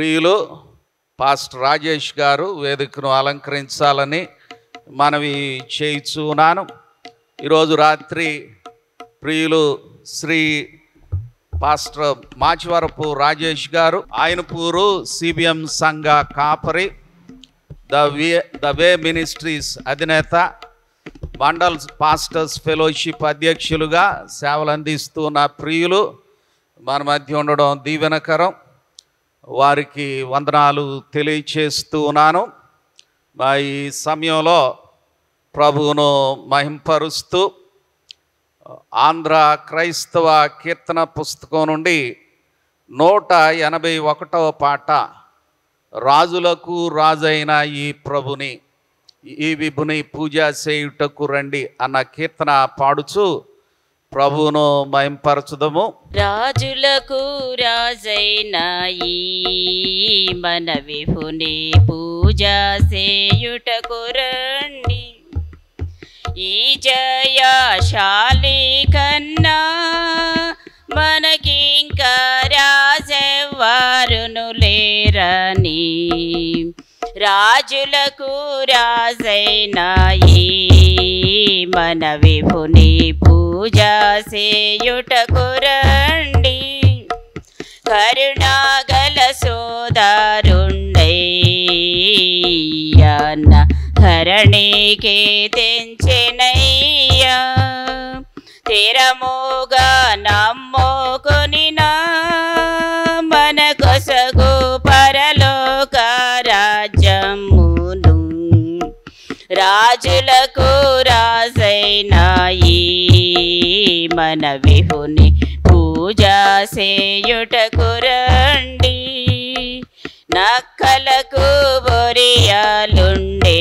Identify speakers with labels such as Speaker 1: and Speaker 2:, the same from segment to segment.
Speaker 1: ప్రియులు పాస్టర్ రాజేష్ గారు వేదికను అలంకరించాలని మనవి ఉన్నాను ఈరోజు రాత్రి ప్రియులు శ్రీ పాస్టర్ మాచివరపు రాజేష్ గారు ఆయనపూరు సిబిఎం సంఘ కాపరి the way the way ministries అధినేత మండల్ పాస్టర్స్ ఫెలోషిప్ అధ్యక్షులుగా సేవలు అందిస్తున్న ప్రియులు మన మధ్య ఉండడం దీవెనకరం వారికి వందనాలు తెలియచేస్తూ ఉన్నాను ఈ సమయంలో ప్రభువును మహింపరుస్తూ ఆంధ్ర క్రైస్తవ కీర్తన పుస్తకం నుండి నూట ఎనభై ఒకటవ పాట రాజులకు రాజైన ఈ ప్రభుని ఈ విభుని పూజ చేయుటకు రండి అన్న కీర్తన పాడుచు ప్రభువును మయంపరచుదము
Speaker 2: రాజులకు రాజైన మన విభుని పూజ సేయుటకు రండి ఈ జయాశాలి కన్నా మనకింకా రాజవారును లేరని రాజులకు రాజైనాయి మన విభుని పూజ సేయుట కురండి కరుణాగల సోదారుండై అన్న హరణికి తెంచెనయ్యా తెరమోగా నమ్మోకొని నా రాజులకు రాజైనాయి మన విహుని పూజ సేయుట కురండి నక్కలకు బొరియాలుండే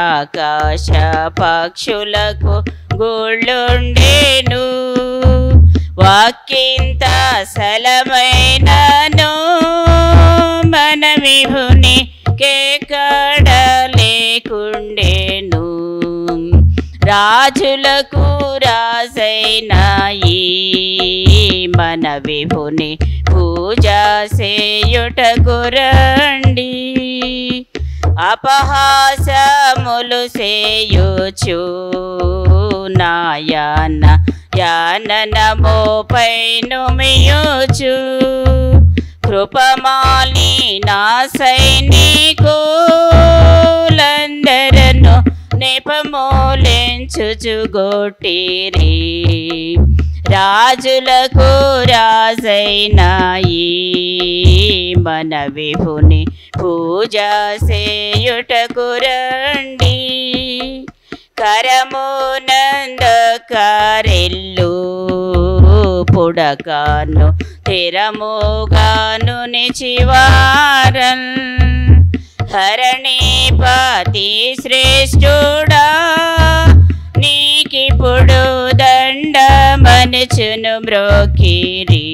Speaker 2: ఆకాశ పక్షులకు గుళ్ళుండేను వాక్కింత సలమైనను విభుని కేక లేకుండేను రాజులకు రాజైన మన విభుని పూజ సేయుట గురండి అపహాసములు సేయుచు నాయన యాననమో పైను మియోచు కృపమాలి నా సైనికులందరను నెపమూలించుచుగొట్టిరి రాజులకు రాజైనాయి మన విభుని పూజ సేయుటకు రండి కరమునంద కరెల్లు పుడకాను స్థిరముగాను నిచివారల్ హరణీపతి శ్రేష్ఠుడా నీకిప్పుడు దండమనుచును మ్రోకిరి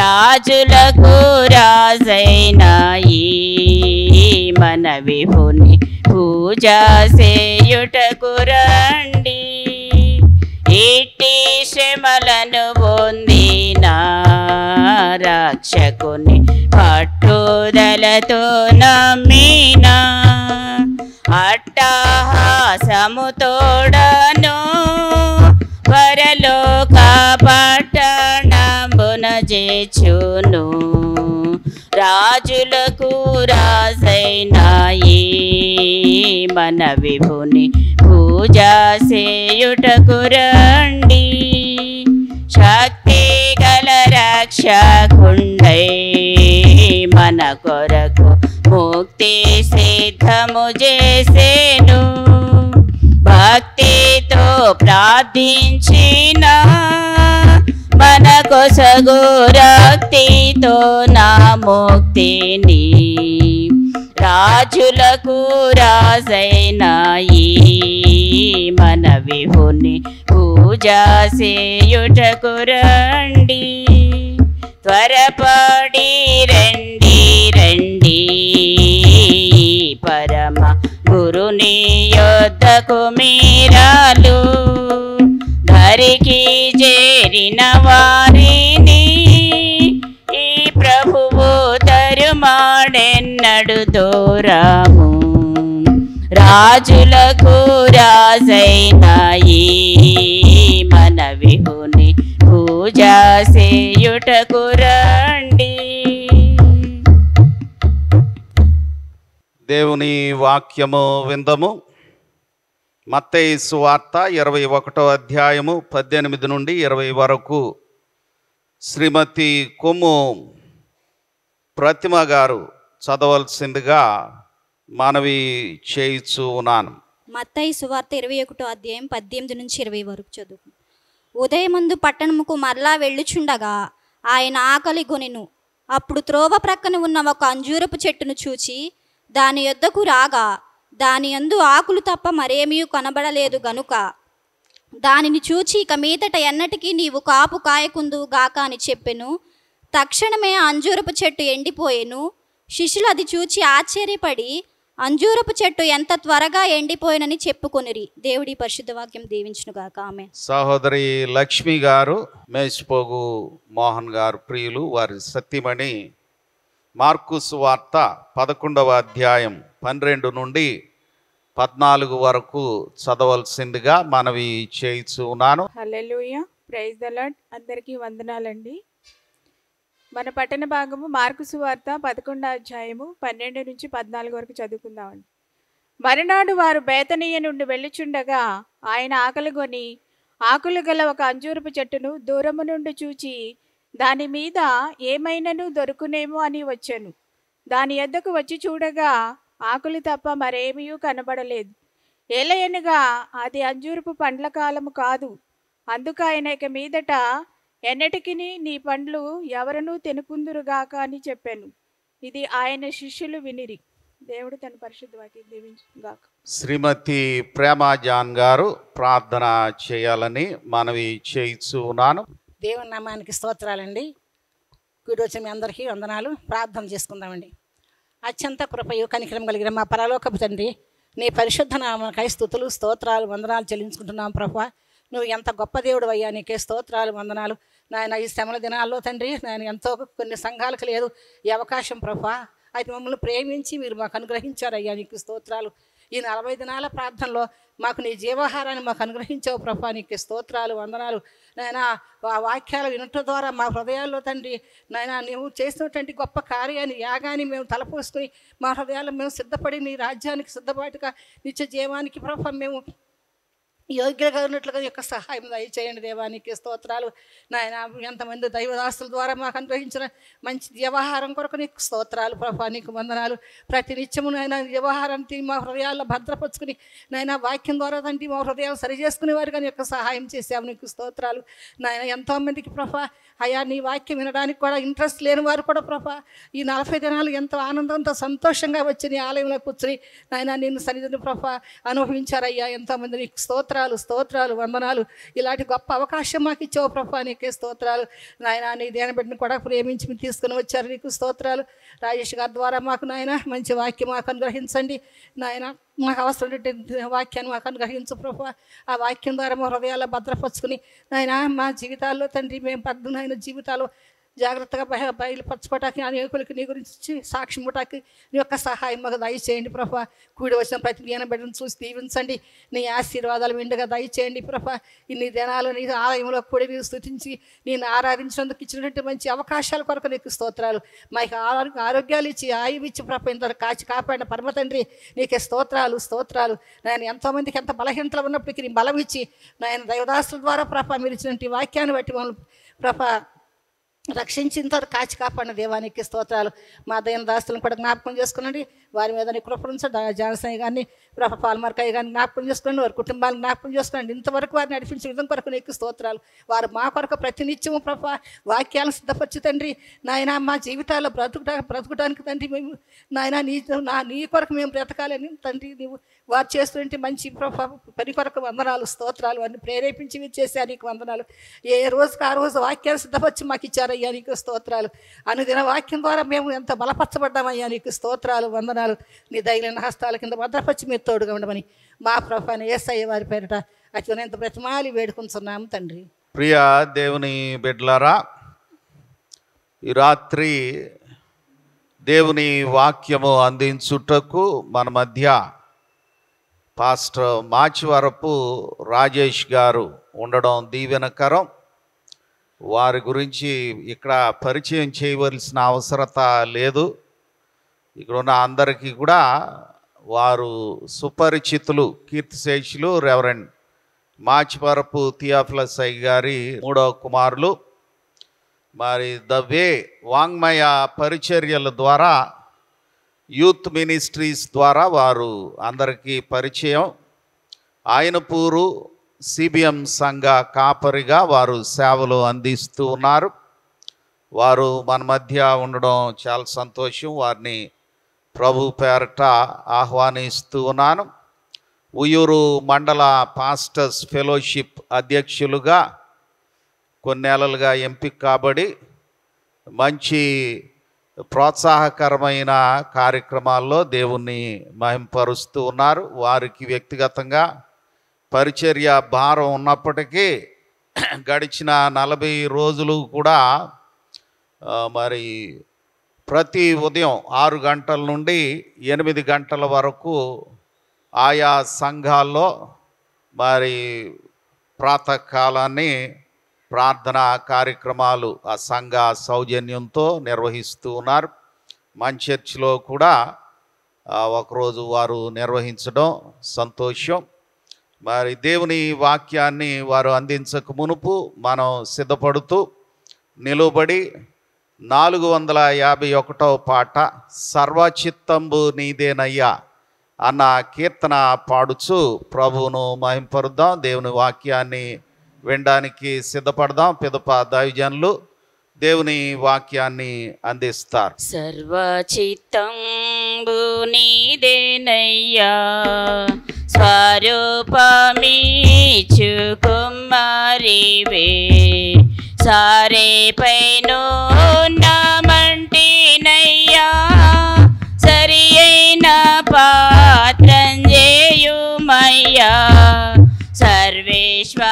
Speaker 2: రాజులకు రాజైనాయి మన విభుని పూజ సేయుట కురండి రక్షకుని పట్టుదలతో నమ్మిన అట్టహాసముతోడను పరలోక పట్టణంబున చేచును రాజులకు రాజైనాయి మన విభుని పూజ చేయుట కురండి రక్షకుండై మన కొరకు ముక్తి సిద్ధము చేసేను భక్తితో ప్రార్థించిన మన కొసగు రక్తితో నా ముక్తిని రాజులకు రాజైనాయి మన విహుని పూజ చేయుటకు కురండి త్వరపడి రండి రండి పరమ గురుని యొద్దకు మీరాలు ధరికి చేరిన వారిని ఈ ప్రభువు తరుమాడెన్నడు దూరము రాజులకు రాజైనాయి మన
Speaker 1: విహుని
Speaker 2: పూజ చేయుటకు
Speaker 1: దేవుని వాక్యము విందము మత్తేసు వార్త ఇరవై ఒకటో అధ్యాయము పద్దెనిమిది నుండి ఇరవై వరకు శ్రీమతి కొమ్ము ప్రతిమ గారు చదవలసిందిగా మనవి చేయిచు ఉన్నాను
Speaker 3: మత్తయి సువార్త ఇరవై ఒకటో అధ్యాయం పద్దెనిమిది నుంచి ఇరవై వరకు చదువు ఉదయముందు పట్టణముకు మరలా వెళ్ళుచుండగా ఆయన ఆకలి గొనిను అప్పుడు త్రోవ ప్రక్కన ఉన్న ఒక అంజూరపు చెట్టును చూచి దాని యొద్దకు రాగా దాని అందు ఆకులు తప్ప మరేమీ కనబడలేదు గనుక దానిని చూచి ఇక మీదట ఎన్నటికీ నీవు కాపు కాయకుందువు గాక అని చెప్పెను తక్షణమే అంజూరపు చెట్టు ఎండిపోయేను శిష్యులు అది చూచి ఆశ్చర్యపడి అంజూరపు చెట్టు ఎంత త్వరగా ఎండిపోయినని చెప్పుకొనిరి దేవుడి పరిశుద్ధ వాక్యం దీవించునుగాక ఆమె
Speaker 1: సహోదరి లక్ష్మి గారు మేసిపోగు మోహన్ గారు ప్రియులు వారి సత్యమణి మార్కుస్ వార్త పదకొండవ అధ్యాయం పన్నెండు నుండి పద్నాలుగు వరకు చదవలసిందిగా మనవి చేయిచున్నాను
Speaker 2: హల్లెలూయ ప్రైజ్ అందరికీ వందనాలండి మన పట్టణ భాగము మార్కు సువార్త పదకొండో అధ్యాయము పన్నెండు నుంచి పద్నాలుగు వరకు చదువుకుందామండి మరునాడు వారు బేతనీయ నుండి వెళ్ళుచుండగా ఆయన ఆకలిగొని ఆకులు గల ఒక అంజూరపు చెట్టును దూరము నుండి చూచి దాని మీద ఏమైనను దొరుకునేమో అని వచ్చాను దాని ఎద్దకు వచ్చి చూడగా ఆకులు తప్ప మరేమీ కనబడలేదు ఏలయనుగా అది అంజూరుపు పండ్ల కాలము కాదు అందుకు ఆయన ఇక మీదట ఎన్నటికి నీ పండ్లు ఎవరనూ తినుకుందురుగాక అని చెప్పాను ఇది ఆయన శిష్యులు వినిరి దేవుడు తన పరిశుద్ధ వాక్యం దీవించుగాక
Speaker 1: శ్రీమతి ప్రేమాజాన్ గారు ప్రార్థన చేయాలని మనవి చేయిస్తున్నాను
Speaker 3: దేవుని నామానికి స్తోత్రాలండి కూడొచ్చిన మీ అందరికీ వందనాలు ప్రార్థన చేసుకుందామండి అత్యంత కృపయు కనికరం కలిగిన మా పరలోకపు తండ్రి నీ పరిశుద్ధ నామకై స్థుతులు స్తోత్రాలు వందనాలు చెల్లించుకుంటున్నాం ప్రభా నువ్వు ఎంత గొప్ప దేవుడు అయ్యా నీకే స్తోత్రాలు వందనాలు నాయన ఈ శ్రమల దినాల్లో తండ్రి నేను ఎంతో కొన్ని సంఘాలకు లేదు ఈ అవకాశం ప్రభా అయితే మమ్మల్ని ప్రేమించి మీరు మాకు అనుగ్రహించారయ్యా నీకు స్తోత్రాలు ఈ నలభై దినాల ప్రార్థనలో మాకు నీ జీవాహారాన్ని మాకు అనుగ్రహించావు ప్రభా నీకు స్తోత్రాలు వందనాలు నాయన ఆ వాక్యాలు వినటం ద్వారా మా హృదయాల్లో తండ్రి నాయన నువ్వు చేసినటువంటి గొప్ప కార్యాన్ని యాగాన్ని మేము తలపోసుకుని మా హృదయాల్లో మేము సిద్ధపడి నీ రాజ్యానికి సిద్ధపాటుగా నిత్య జీవానికి ప్రభా మేము యోగ్య కలిగినట్లుగా యొక్క సహాయం దయచేయండి దేవానికి స్తోత్రాలు నాయన ఎంతమంది దైవదాసుల ద్వారా మాకు అనుగ్రహించిన మంచి వ్యవహారం కొరకు నీకు స్తోత్రాలు ప్రభా నీకు వందనాలు ప్రతి నిత్యము నాయన వ్యవహారాన్ని మా హృదయాల్లో భద్రపరుచుకుని నాయన వాక్యం ద్వారా తండ్రి మా హృదయాలు చేసుకునే వారు కానీ యొక్క సహాయం చేసాము నీకు స్తోత్రాలు నాయన ఎంతోమందికి ప్రభా అయా నీ వాక్యం వినడానికి కూడా ఇంట్రెస్ట్ లేని వారు కూడా ప్రభా ఈ నలభై దినాలు ఎంతో ఆనందంతో సంతోషంగా వచ్చి నీ ఆలయంలో కూర్చుని నాయన నేను సన్నిధిని ప్రభా అనుభవించారయ్యా ఎంతోమంది నీకు స్తోత్రాలు స్తోత్రాలు స్తోత్రాలు వందనాలు ఇలాంటి గొప్ప అవకాశం మాకు ఇచ్చావు ప్రభా నీకే స్తోత్రాలు నాయన నీ దేని బిడ్డను కూడా ప్రేమించి మీరు తీసుకుని వచ్చారు నీకు స్తోత్రాలు రాజేష్ గారి ద్వారా మాకు నాయన మంచి వాక్యం మాకు అనుగ్రహించండి నాయన మాకు అవసరమైనటువంటి వాక్యాన్ని మాకు అనుగ్రహించు ప్రభు ఆ వాక్యం ద్వారా మా హృదయాల్లో భద్రపరుచుకుని నాయన మా జీవితాల్లో తండ్రి మేము పద్దు నాయన జీవితాలు జాగ్రత్తగా బయలు ఆ అనేకులకి నీ గురించి సాక్షి ఇవ్వటానికి నీ యొక్క సహాయం మాకు దయచేయండి ప్రభా కూడి వచ్చిన ప్రతి నేను బిడ్డను చూసి దీవించండి నీ ఆశీర్వాదాలు విండుగా దయచేయండి ప్రభా ఇన్ని దినాలు నీ ఆలయంలో కూడా మీరు స్థుతించి నేను ఆరాధించినందుకు ఇచ్చినటువంటి మంచి అవకాశాల కొరకు నీకు స్తోత్రాలు మాకు ఆరోగ్యాలు ఇచ్చి ఆయువు ఇచ్చి ప్రభ ఇంత కాచి కాపాడిన పరమ తండ్రి నీకే స్తోత్రాలు స్తోత్రాలు నేను ఎంతోమందికి ఎంత బలహీనతలు ఉన్నప్పటికీ నీ బలం ఇచ్చి నాయన దైవదాసుల ద్వారా ప్రభ మీరు ఇచ్చినటువంటి వాక్యాన్ని బట్టి మనం ప్రభ రక్షించిన తర్వాత కాచి కాపాడిన దేవానికి స్తోత్రాలు మా దైన దాస్తులను కూడా జ్ఞాపకం చేసుకున్నాడు వారి మీద నీ జానసాయి కానీ ప్రభ పాల్మర్కాయ్ కానీ జ్ఞాపకం చేసుకోండి వారి కుటుంబాలను జ్ఞాపకం చేసుకోండి ఇంతవరకు వారిని నడిపించిన విధం కొరకు నీకు స్తోత్రాలు వారు మా కొరకు ప్రతినిత్యము ప్రభ వాక్యాలను సిద్ధపరచు తండ్రి నాయన మా జీవితాల్లో బ్రతుకుట బ్రతుకుటానికి తండ్రి మేము నాయన నీ నా నీ కొరకు మేము బ్రతకాలని తండ్రి నీవు వారు చేస్తుంటే మంచి ప్రభ పని కొరకు వందనాలు స్తోత్రాలు వారిని ప్రేరేపించి చేశారు నీకు వందనాలు ఏ రోజుకు ఆ రోజు వాక్యాలు సిద్ధపరిచి మాకు ఇచ్చారు అయ్యా నీకు స్తోత్రాలు అనుదిన వాక్యం ద్వారా మేము ఎంత బలపరచబడ్డామయ్యా నీకు స్తోత్రాలు వందనాలు నీ దైన హస్తాల కింద భద్రపరిచి మీరు తోడుగా ఉండమని మా ప్రభాని ఏసయ్య వారి పేరిట ఎంత బ్రతిమాలి వేడుకుంటున్నాము తండ్రి
Speaker 1: ప్రియ దేవుని బిడ్లారా ఈ రాత్రి దేవుని వాక్యము అందించుటకు మన మధ్య పాస్టర్ మాచివరపు రాజేష్ గారు ఉండడం దీవెనకరం వారి గురించి ఇక్కడ పరిచయం చేయవలసిన అవసరత లేదు ఇక్కడ ఉన్న అందరికీ కూడా వారు సుపరిచితులు కీర్తిశేషులు రెవరెండ్ మాచిపరపు థియాఫ్లస్ అయ్య గారి మూడవ కుమారులు మరి ద వే వాంగ్మయ పరిచర్యల ద్వారా యూత్ మినిస్ట్రీస్ ద్వారా వారు అందరికీ పరిచయం ఆయనపూరు సిబిఎం సంఘ కాపరిగా వారు సేవలు అందిస్తూ ఉన్నారు వారు మన మధ్య ఉండడం చాలా సంతోషం వారిని ప్రభు పేరట ఆహ్వానిస్తూ ఉన్నాను ఉయ్యూరు మండల పాస్టర్స్ ఫెలోషిప్ అధ్యక్షులుగా కొన్నేళ్ళలుగా ఎంపిక కాబడి మంచి ప్రోత్సాహకరమైన కార్యక్రమాల్లో దేవుణ్ణి మహింపరుస్తూ ఉన్నారు వారికి వ్యక్తిగతంగా పరిచర్య భారం ఉన్నప్పటికీ గడిచిన నలభై రోజులు కూడా మరి ప్రతి ఉదయం ఆరు గంటల నుండి ఎనిమిది గంటల వరకు ఆయా సంఘాల్లో మరి ప్రాతకాలాన్ని ప్రార్థనా కార్యక్రమాలు ఆ సంఘ సౌజన్యంతో నిర్వహిస్తూ ఉన్నారు మంచర్చిలో కూడా ఒకరోజు వారు నిర్వహించడం సంతోషం మరి దేవుని వాక్యాన్ని వారు అందించక మునుపు మనం సిద్ధపడుతూ నిలువబడి నాలుగు వందల యాభై ఒకటో పాట సర్వచిత్తంబు నీదేనయ్యా అన్న కీర్తన పాడుచు ప్రభువును మహింపరుద్దాం దేవుని వాక్యాన్ని వినడానికి సిద్ధపడదాం పిదప దైవజనులు దేవుని వాక్యాన్ని అందిస్తారు
Speaker 2: సర్వచిత్తంబునిదేనయ్యా స్వరూపమీచు కుమారివే సారే పైనో నమంటినయ్యా సరి అయిన పాత్రం చేయుమయ్యా సర్వేశ్వ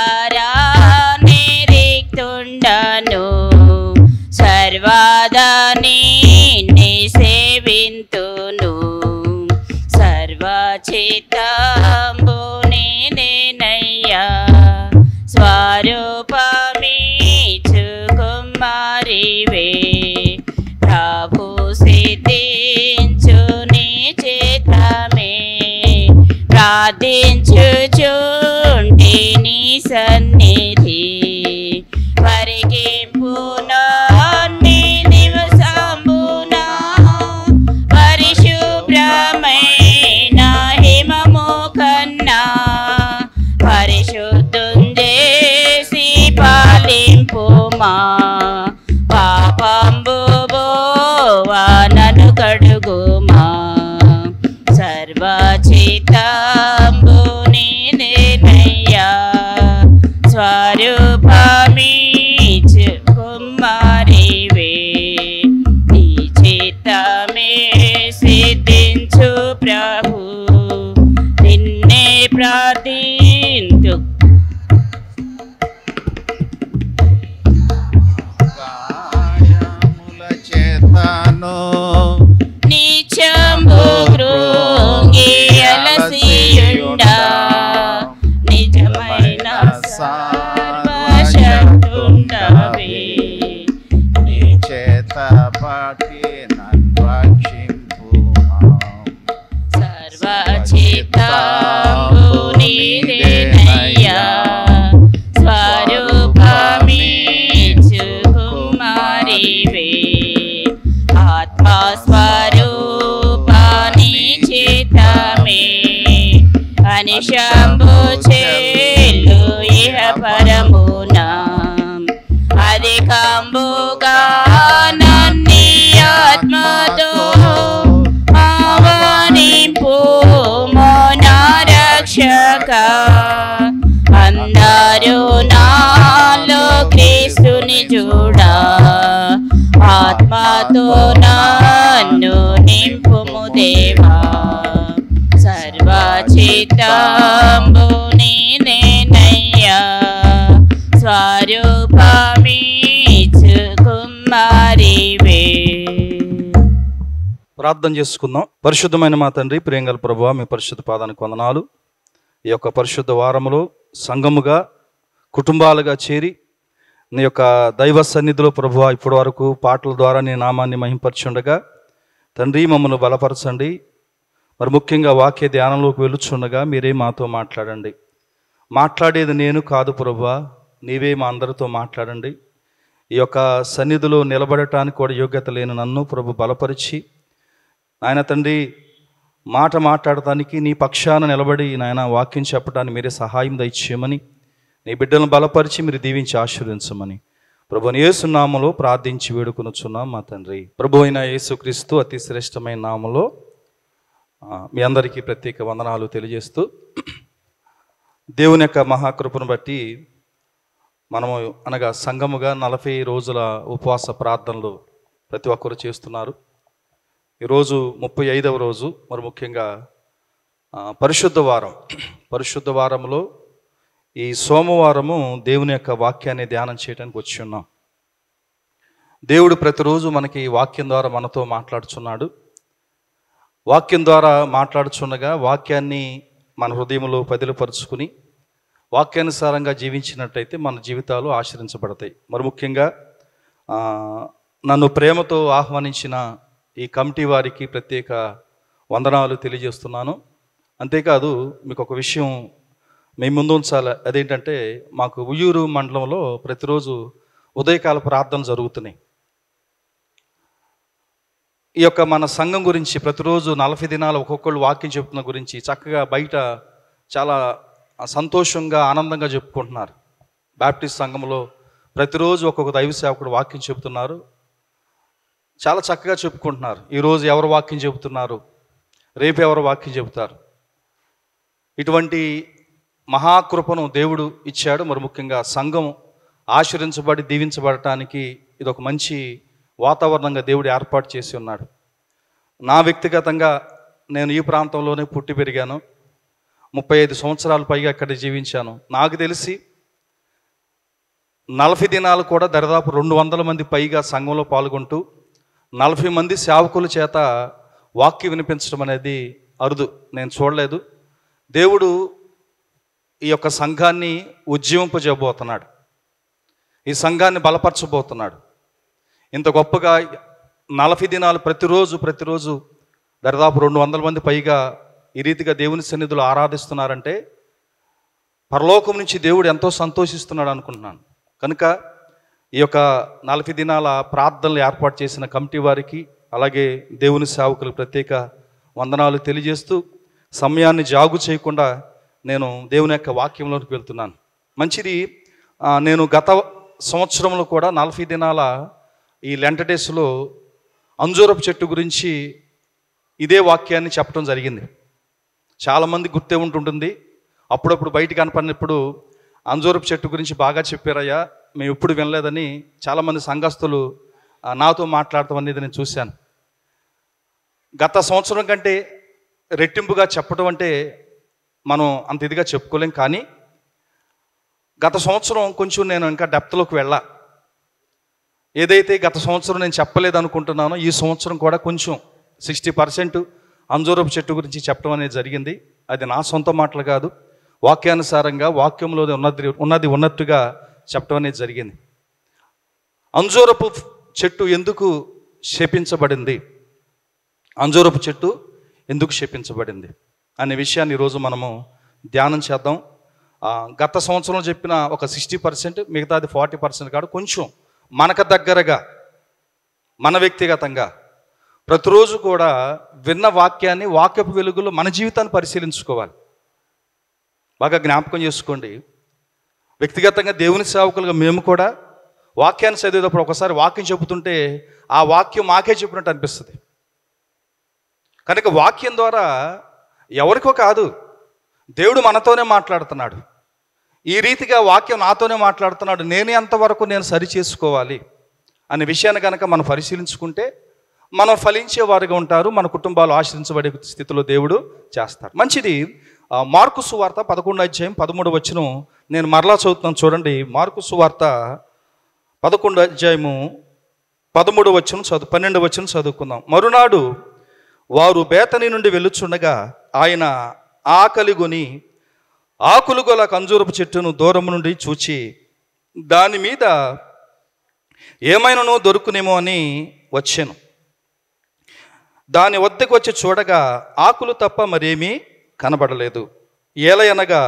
Speaker 2: పీతాంబుని నయ్యా స్వరూపమీ కుమారి వే ఈ చేతమే సిద్ధించు ప్రభు నిన్నే ప్రార్థింతు
Speaker 1: చేతను నిచంబు
Speaker 2: सर्वशक्तुण्डवे
Speaker 1: निचेतपाठेन
Speaker 2: रक्षिम्भु అందరూ నాలో క్రీస్తుని చూడా ఆత్మతో నన్ను నింపుము దేవా సర్వచితంబు నేనయ్యా స్వరూపమీచు కుమారివే
Speaker 4: ప్రార్థన చేసుకుందాం పరిశుద్ధమైన మా తండ్రి ప్రియంగల ప్రభు మీ పరిశుద్ధ పాదానికి వందనాలు ఈ యొక్క పరిశుద్ధ వారములో సంఘముగా కుటుంబాలుగా చేరి నీ యొక్క దైవ సన్నిధిలో ప్రభు ఇప్పటి వరకు పాటల ద్వారా నీ నామాన్ని మహింపరచుండగా తండ్రి మమ్మల్ని బలపరచండి మరి ముఖ్యంగా వాక్య ధ్యానంలోకి వెలుచుండగా మీరే మాతో మాట్లాడండి మాట్లాడేది నేను కాదు ప్రభు నీవే మా అందరితో మాట్లాడండి ఈ యొక్క సన్నిధిలో నిలబడటానికి కూడా యోగ్యత లేని నన్ను ప్రభు బలపరిచి ఆయన తండ్రి మాట మాట్లాడటానికి నీ పక్షాన నిలబడి నాయన వాక్యం చెప్పడానికి మీరే సహాయం దయచేయమని నీ బిడ్డలను బలపరిచి మీరు దీవించి ఆశీర్వించమని ప్రభుని యేసు నామలో ప్రార్థించి వేడుకొనుచున్నాం మా తండ్రి ప్రభు అయిన యేసుక్రీస్తు అతి శ్రేష్టమైన నామలో మీ అందరికీ ప్రత్యేక వందనాలు తెలియజేస్తూ దేవుని యొక్క మహాకృపను బట్టి మనము అనగా సంఘముగా నలభై రోజుల ఉపవాస ప్రార్థనలు ప్రతి ఒక్కరు చేస్తున్నారు ఈరోజు ముప్పై ఐదవ రోజు మరి ముఖ్యంగా పరిశుద్ధ వారం పరిశుద్ధ వారంలో ఈ సోమవారము దేవుని యొక్క వాక్యాన్ని ధ్యానం చేయడానికి వచ్చి ఉన్నాం దేవుడు ప్రతిరోజు మనకి ఈ వాక్యం ద్వారా మనతో మాట్లాడుచున్నాడు వాక్యం ద్వారా మాట్లాడుచుండగా వాక్యాన్ని మన హృదయంలో పదిలపరుచుకుని వాక్యానుసారంగా జీవించినట్టయితే మన జీవితాలు ఆశ్రయించబడతాయి మరి ముఖ్యంగా నన్ను ప్రేమతో ఆహ్వానించిన ఈ కమిటీ వారికి ప్రత్యేక వందనాలు తెలియజేస్తున్నాను అంతేకాదు మీకు ఒక విషయం మేము ముందు ఉంచాలి అదేంటంటే మాకు ఉయ్యూరు మండలంలో ప్రతిరోజు ఉదయకాల ప్రార్థన జరుగుతున్నాయి ఈ యొక్క మన సంఘం గురించి ప్రతిరోజు నలభై దినాలు ఒక్కొక్కళ్ళు వాక్యం చెప్తున్న గురించి చక్కగా బయట చాలా సంతోషంగా ఆనందంగా చెప్పుకుంటున్నారు బ్యాప్టిస్ట్ సంఘంలో ప్రతిరోజు ఒక్కొక్క దైవ సేవకుడు వాక్యం చెబుతున్నారు చాలా చక్కగా చెప్పుకుంటున్నారు ఈరోజు ఎవరు వాక్యం చెబుతున్నారు రేపు ఎవరు వాక్యం చెబుతారు ఇటువంటి మహాకృపను దేవుడు ఇచ్చాడు మరి ముఖ్యంగా సంఘం ఆశ్రయించబడి దీవించబడటానికి ఇది ఒక మంచి వాతావరణంగా దేవుడు ఏర్పాటు చేసి ఉన్నాడు నా వ్యక్తిగతంగా నేను ఈ ప్రాంతంలోనే పుట్టి పెరిగాను ముప్పై ఐదు సంవత్సరాలు పైగా అక్కడ జీవించాను నాకు తెలిసి నలభై దినాలు కూడా దరిదాపు రెండు వందల మంది పైగా సంఘంలో పాల్గొంటూ నలభై మంది సేవకుల చేత వాక్య వినిపించడం అనేది అరుదు నేను చూడలేదు దేవుడు ఈ యొక్క సంఘాన్ని ఉజ్జీవింపజేయబోతున్నాడు ఈ సంఘాన్ని బలపరచబోతున్నాడు ఇంత గొప్పగా నలభై దినాలు ప్రతిరోజు ప్రతిరోజు దరిదాపు రెండు వందల మంది పైగా ఈ రీతిగా దేవుని సన్నిధులు ఆరాధిస్తున్నారంటే పరలోకం నుంచి దేవుడు ఎంతో సంతోషిస్తున్నాడు అనుకుంటున్నాను కనుక ఈ యొక్క నలభై దినాల ప్రార్థనలు ఏర్పాటు చేసిన కమిటీ వారికి అలాగే దేవుని సేవకులకు ప్రత్యేక వందనాలు తెలియజేస్తూ సమయాన్ని జాగు చేయకుండా నేను దేవుని యొక్క వాక్యంలోకి వెళ్తున్నాను మంచిది నేను గత సంవత్సరంలో కూడా నలభై దినాల ఈ లెంట డేస్లో అంజూరపు చెట్టు గురించి ఇదే వాక్యాన్ని చెప్పడం జరిగింది చాలామంది గుర్తే ఉంటుంటుంది అప్పుడప్పుడు బయట కనపడినప్పుడు అంజూరపు చెట్టు గురించి బాగా చెప్పారయ్యా మేము ఎప్పుడు వినలేదని చాలామంది సంఘస్థులు నాతో మాట్లాడటం అనేది నేను చూశాను గత సంవత్సరం కంటే రెట్టింపుగా చెప్పడం అంటే మనం అంత ఇదిగా చెప్పుకోలేం కానీ గత సంవత్సరం కొంచెం నేను ఇంకా డెప్త్లోకి వెళ్ళా ఏదైతే గత సంవత్సరం నేను చెప్పలేదు అనుకుంటున్నానో ఈ సంవత్సరం కూడా కొంచెం సిక్స్టీ పర్సెంట్ అంజూరపు చెట్టు గురించి చెప్పడం అనేది జరిగింది అది నా సొంత మాటలు కాదు వాక్యానుసారంగా వాక్యంలో ఉన్నది ఉన్నది ఉన్నట్టుగా చెప్పడం అనేది జరిగింది అంజూరపు చెట్టు ఎందుకు శపించబడింది అంజూరపు చెట్టు ఎందుకు శపించబడింది అనే విషయాన్ని ఈరోజు మనము ధ్యానం చేద్దాం గత సంవత్సరం చెప్పిన ఒక సిక్స్టీ పర్సెంట్ మిగతాది ఫార్టీ పర్సెంట్ కాదు కొంచెం మనకు దగ్గరగా మన వ్యక్తిగతంగా ప్రతిరోజు కూడా విన్న వాక్యాన్ని వాక్యపు వెలుగులో మన జీవితాన్ని పరిశీలించుకోవాలి బాగా జ్ఞాపకం చేసుకోండి వ్యక్తిగతంగా దేవుని సేవకులుగా మేము కూడా వాక్యాన్ని చదివేటప్పుడు ఒకసారి వాక్యం చెబుతుంటే ఆ వాక్యం మాకే చెప్పినట్టు అనిపిస్తుంది కనుక వాక్యం ద్వారా ఎవరికో కాదు దేవుడు మనతోనే మాట్లాడుతున్నాడు ఈ రీతిగా వాక్యం నాతోనే మాట్లాడుతున్నాడు నేను ఎంతవరకు నేను సరి చేసుకోవాలి అనే విషయాన్ని కనుక మనం పరిశీలించుకుంటే మనం ఫలించే వారిగా ఉంటారు మన కుటుంబాలు ఆశ్రయించబడే స్థితిలో దేవుడు చేస్తారు మంచిది మార్కు సువార్త పదకొండు అధ్యాయం పదమూడు వచ్చిన నేను మరలా చదువుతున్నాను చూడండి మార్కు సువార్త పదకొండు అధ్యాయము పదమూడు వచ్చిన చదువు పన్నెండు వచ్చిన చదువుకుందాం మరునాడు వారు బేతని నుండి వెళ్ళుచుండగా ఆయన ఆకలిగొని ఆకులు గల కంజూరపు చెట్టును దూరం నుండి చూచి దాని మీద ఏమైనానో దొరుకునేమో అని వచ్చాను దాని వద్దకు వచ్చి చూడగా ఆకులు తప్ప మరేమీ కనబడలేదు ఏలయనగా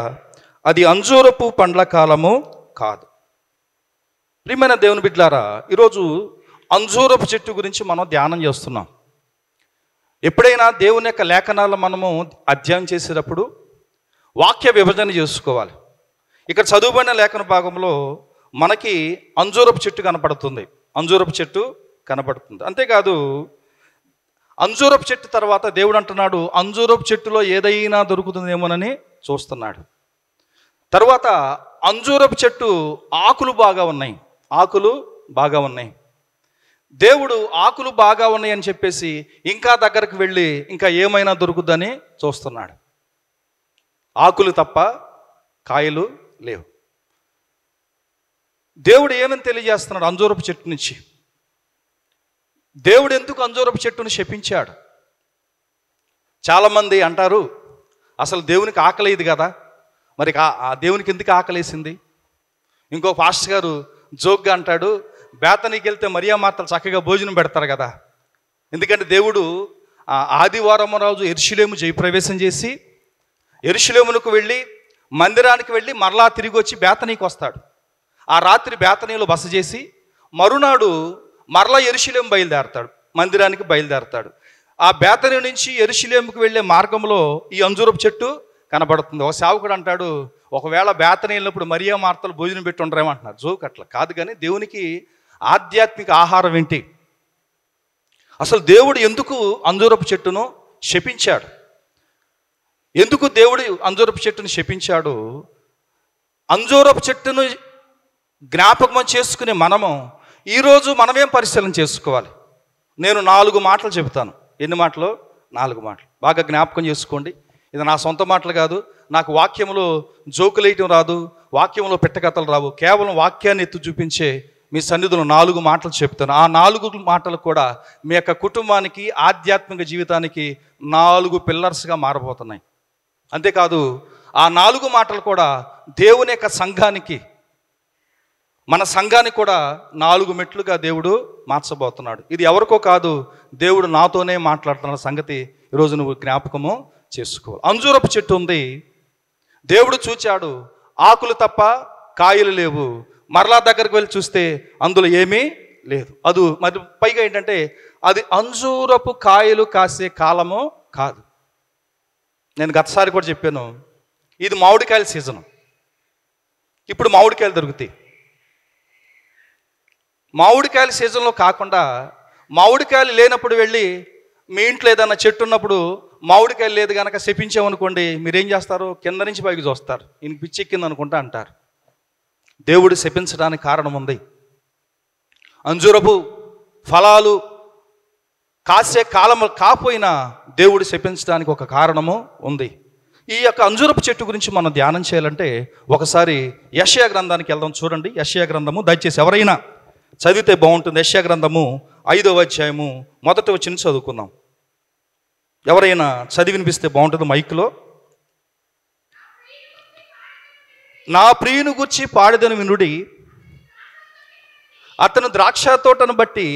Speaker 4: అది అంజూరపు పండ్ల కాలము కాదు ప్రియమైన దేవుని బిడ్లారా ఈరోజు అంజూరపు చెట్టు గురించి మనం ధ్యానం చేస్తున్నాం ఎప్పుడైనా దేవుని యొక్క లేఖనాలు మనము అధ్యయనం చేసేటప్పుడు వాక్య విభజన చేసుకోవాలి ఇక్కడ చదువుబడిన లేఖన భాగంలో మనకి అంజూరపు చెట్టు కనపడుతుంది అంజూరపు చెట్టు కనపడుతుంది అంతేకాదు అంజూరపు చెట్టు తర్వాత దేవుడు అంటున్నాడు అంజూరపు చెట్టులో ఏదైనా దొరుకుతుందేమోనని చూస్తున్నాడు తర్వాత అంజూరపు చెట్టు ఆకులు బాగా ఉన్నాయి ఆకులు బాగా ఉన్నాయి దేవుడు ఆకులు బాగా ఉన్నాయి అని చెప్పేసి ఇంకా దగ్గరకు వెళ్ళి ఇంకా ఏమైనా దొరుకుద్దని చూస్తున్నాడు ఆకులు తప్ప కాయలు లేవు దేవుడు ఏమని తెలియజేస్తున్నాడు అంజూరపు చెట్టు నుంచి దేవుడు ఎందుకు అంజూరపు చెట్టును శపించాడు చాలామంది అంటారు అసలు దేవునికి ఆకలేదు కదా మరి ఆ దేవునికి ఎందుకు ఆకలేసింది ఇంకో పాస్టర్ గారు జోక్గా అంటాడు బేతనికి వెళ్తే మరియా మాత్రలు చక్కగా భోజనం పెడతారు కదా ఎందుకంటే దేవుడు ఆదివారం రోజు ఎరుషులేము జయప్రవేశం చేసి ఎరుషులేమునకు వెళ్ళి మందిరానికి వెళ్ళి మరలా తిరిగి వచ్చి బేతనీకి వస్తాడు ఆ రాత్రి బేతనీలో బస చేసి మరునాడు మరలా ఎరుశులేం బయలుదేరతాడు మందిరానికి బయలుదేరతాడు ఆ బేతని నుంచి ఎరుశులేముకు వెళ్ళే మార్గంలో ఈ అంజూరపు చెట్టు కనబడుతుంది ఒక సేవకుడు అంటాడు ఒకవేళ బేతన వెళ్ళినప్పుడు మరియా మార్తలు భోజనం పెట్టి ఉండరేమంటున్నారు అంటున్నారు జోక్ అట్లా కాదు కానీ దేవునికి ఆధ్యాత్మిక ఆహారం ఏంటి అసలు దేవుడు ఎందుకు అంజూరపు చెట్టును శపించాడు ఎందుకు దేవుడు అంజూరపు చెట్టును శపించాడు అంజూరపు చెట్టును జ్ఞాపకం చేసుకునే మనము ఈరోజు మనమేం పరిశీలన చేసుకోవాలి నేను నాలుగు మాటలు చెబుతాను ఎన్ని మాటలు నాలుగు మాటలు బాగా జ్ఞాపకం చేసుకోండి ఇది నా సొంత మాటలు కాదు నాకు వాక్యంలో జోకులు వేయటం రాదు వాక్యంలో పెట్టకథలు రావు కేవలం వాక్యాన్ని ఎత్తు చూపించే మీ సన్నిధులు నాలుగు మాటలు చెప్తాను ఆ నాలుగు మాటలు కూడా మీ యొక్క కుటుంబానికి ఆధ్యాత్మిక జీవితానికి నాలుగు పిల్లర్స్గా మారబోతున్నాయి అంతేకాదు ఆ నాలుగు మాటలు కూడా దేవుని యొక్క సంఘానికి మన సంఘానికి కూడా నాలుగు మెట్లుగా దేవుడు మార్చబోతున్నాడు ఇది ఎవరికో కాదు దేవుడు నాతోనే మాట్లాడుతున్న సంగతి ఈరోజు నువ్వు జ్ఞాపకము చేసుకోవాలి అంజూరపు చెట్టు ఉంది దేవుడు చూచాడు ఆకులు తప్ప కాయలు లేవు మరలా దగ్గరికి వెళ్ళి చూస్తే అందులో ఏమీ లేదు అది మరి పైగా ఏంటంటే అది అంజూరపు కాయలు కాసే కాలము కాదు నేను గతసారి కూడా చెప్పాను ఇది మామిడికాయల సీజన్ ఇప్పుడు మామిడికాయలు దొరుకుతాయి మామిడికాయల సీజన్లో కాకుండా మామిడికాయలు లేనప్పుడు వెళ్ళి మీ ఇంట్లో ఏదైనా చెట్టు ఉన్నప్పుడు మామిడికాయ లేదు కనుక శపించామనుకోండి మీరేం చేస్తారు కింద నుంచి పైకి చూస్తారు ఈయన పిచ్చి అనుకుంటా అంటారు దేవుడు శపించడానికి కారణం ఉంది అంజురపు ఫలాలు కాసే కాలం కాపోయినా దేవుడు శపించడానికి ఒక కారణము ఉంది ఈ యొక్క అంజురపు చెట్టు గురించి మనం ధ్యానం చేయాలంటే ఒకసారి యషయా గ్రంథానికి వెళ్దాం చూడండి యషయా గ్రంథము దయచేసి ఎవరైనా చదివితే బాగుంటుంది యషయా గ్రంథము ఐదవ అధ్యాయము మొదటి వచ్చిన చదువుకుందాం ఎవరైనా చదివినిపిస్తే బాగుంటుంది మైక్లో నా ప్రియుని గుర్చి పాడిదని వినుడి అతను ద్రాక్ష తోటను బట్టి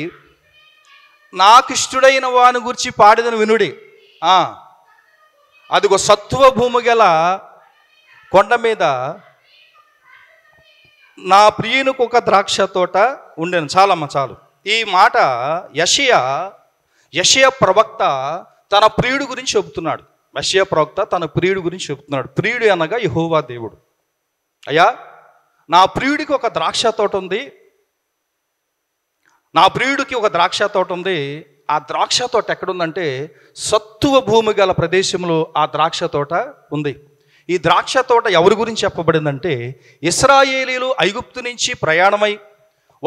Speaker 4: నాకు ఇష్టడైన వాని గురించి పాడిదని వినుడి అది ఒక సత్వ భూమి గల కొండ మీద నా ప్రియునికి ఒక ద్రాక్ష తోట ఉండేను చాలమ్మ చాలు ఈ మాట యషియా యషియా ప్రవక్త తన ప్రియుడు గురించి చెబుతున్నాడు మషియా ప్రవక్త తన ప్రియుడి గురించి చెబుతున్నాడు ప్రియుడు అనగా యహోవా దేవుడు అయ్యా నా ప్రియుడికి ఒక ద్రాక్ష తోట ఉంది నా ప్రియుడికి ఒక ద్రాక్ష తోట ఉంది ఆ ద్రాక్ష తోట ఎక్కడుందంటే సత్తువ భూమి గల ప్రదేశంలో ఆ ద్రాక్ష తోట ఉంది ఈ ద్రాక్ష తోట ఎవరి గురించి చెప్పబడిందంటే ఇస్రాయేలీలు ఐగుప్తు నుంచి ప్రయాణమై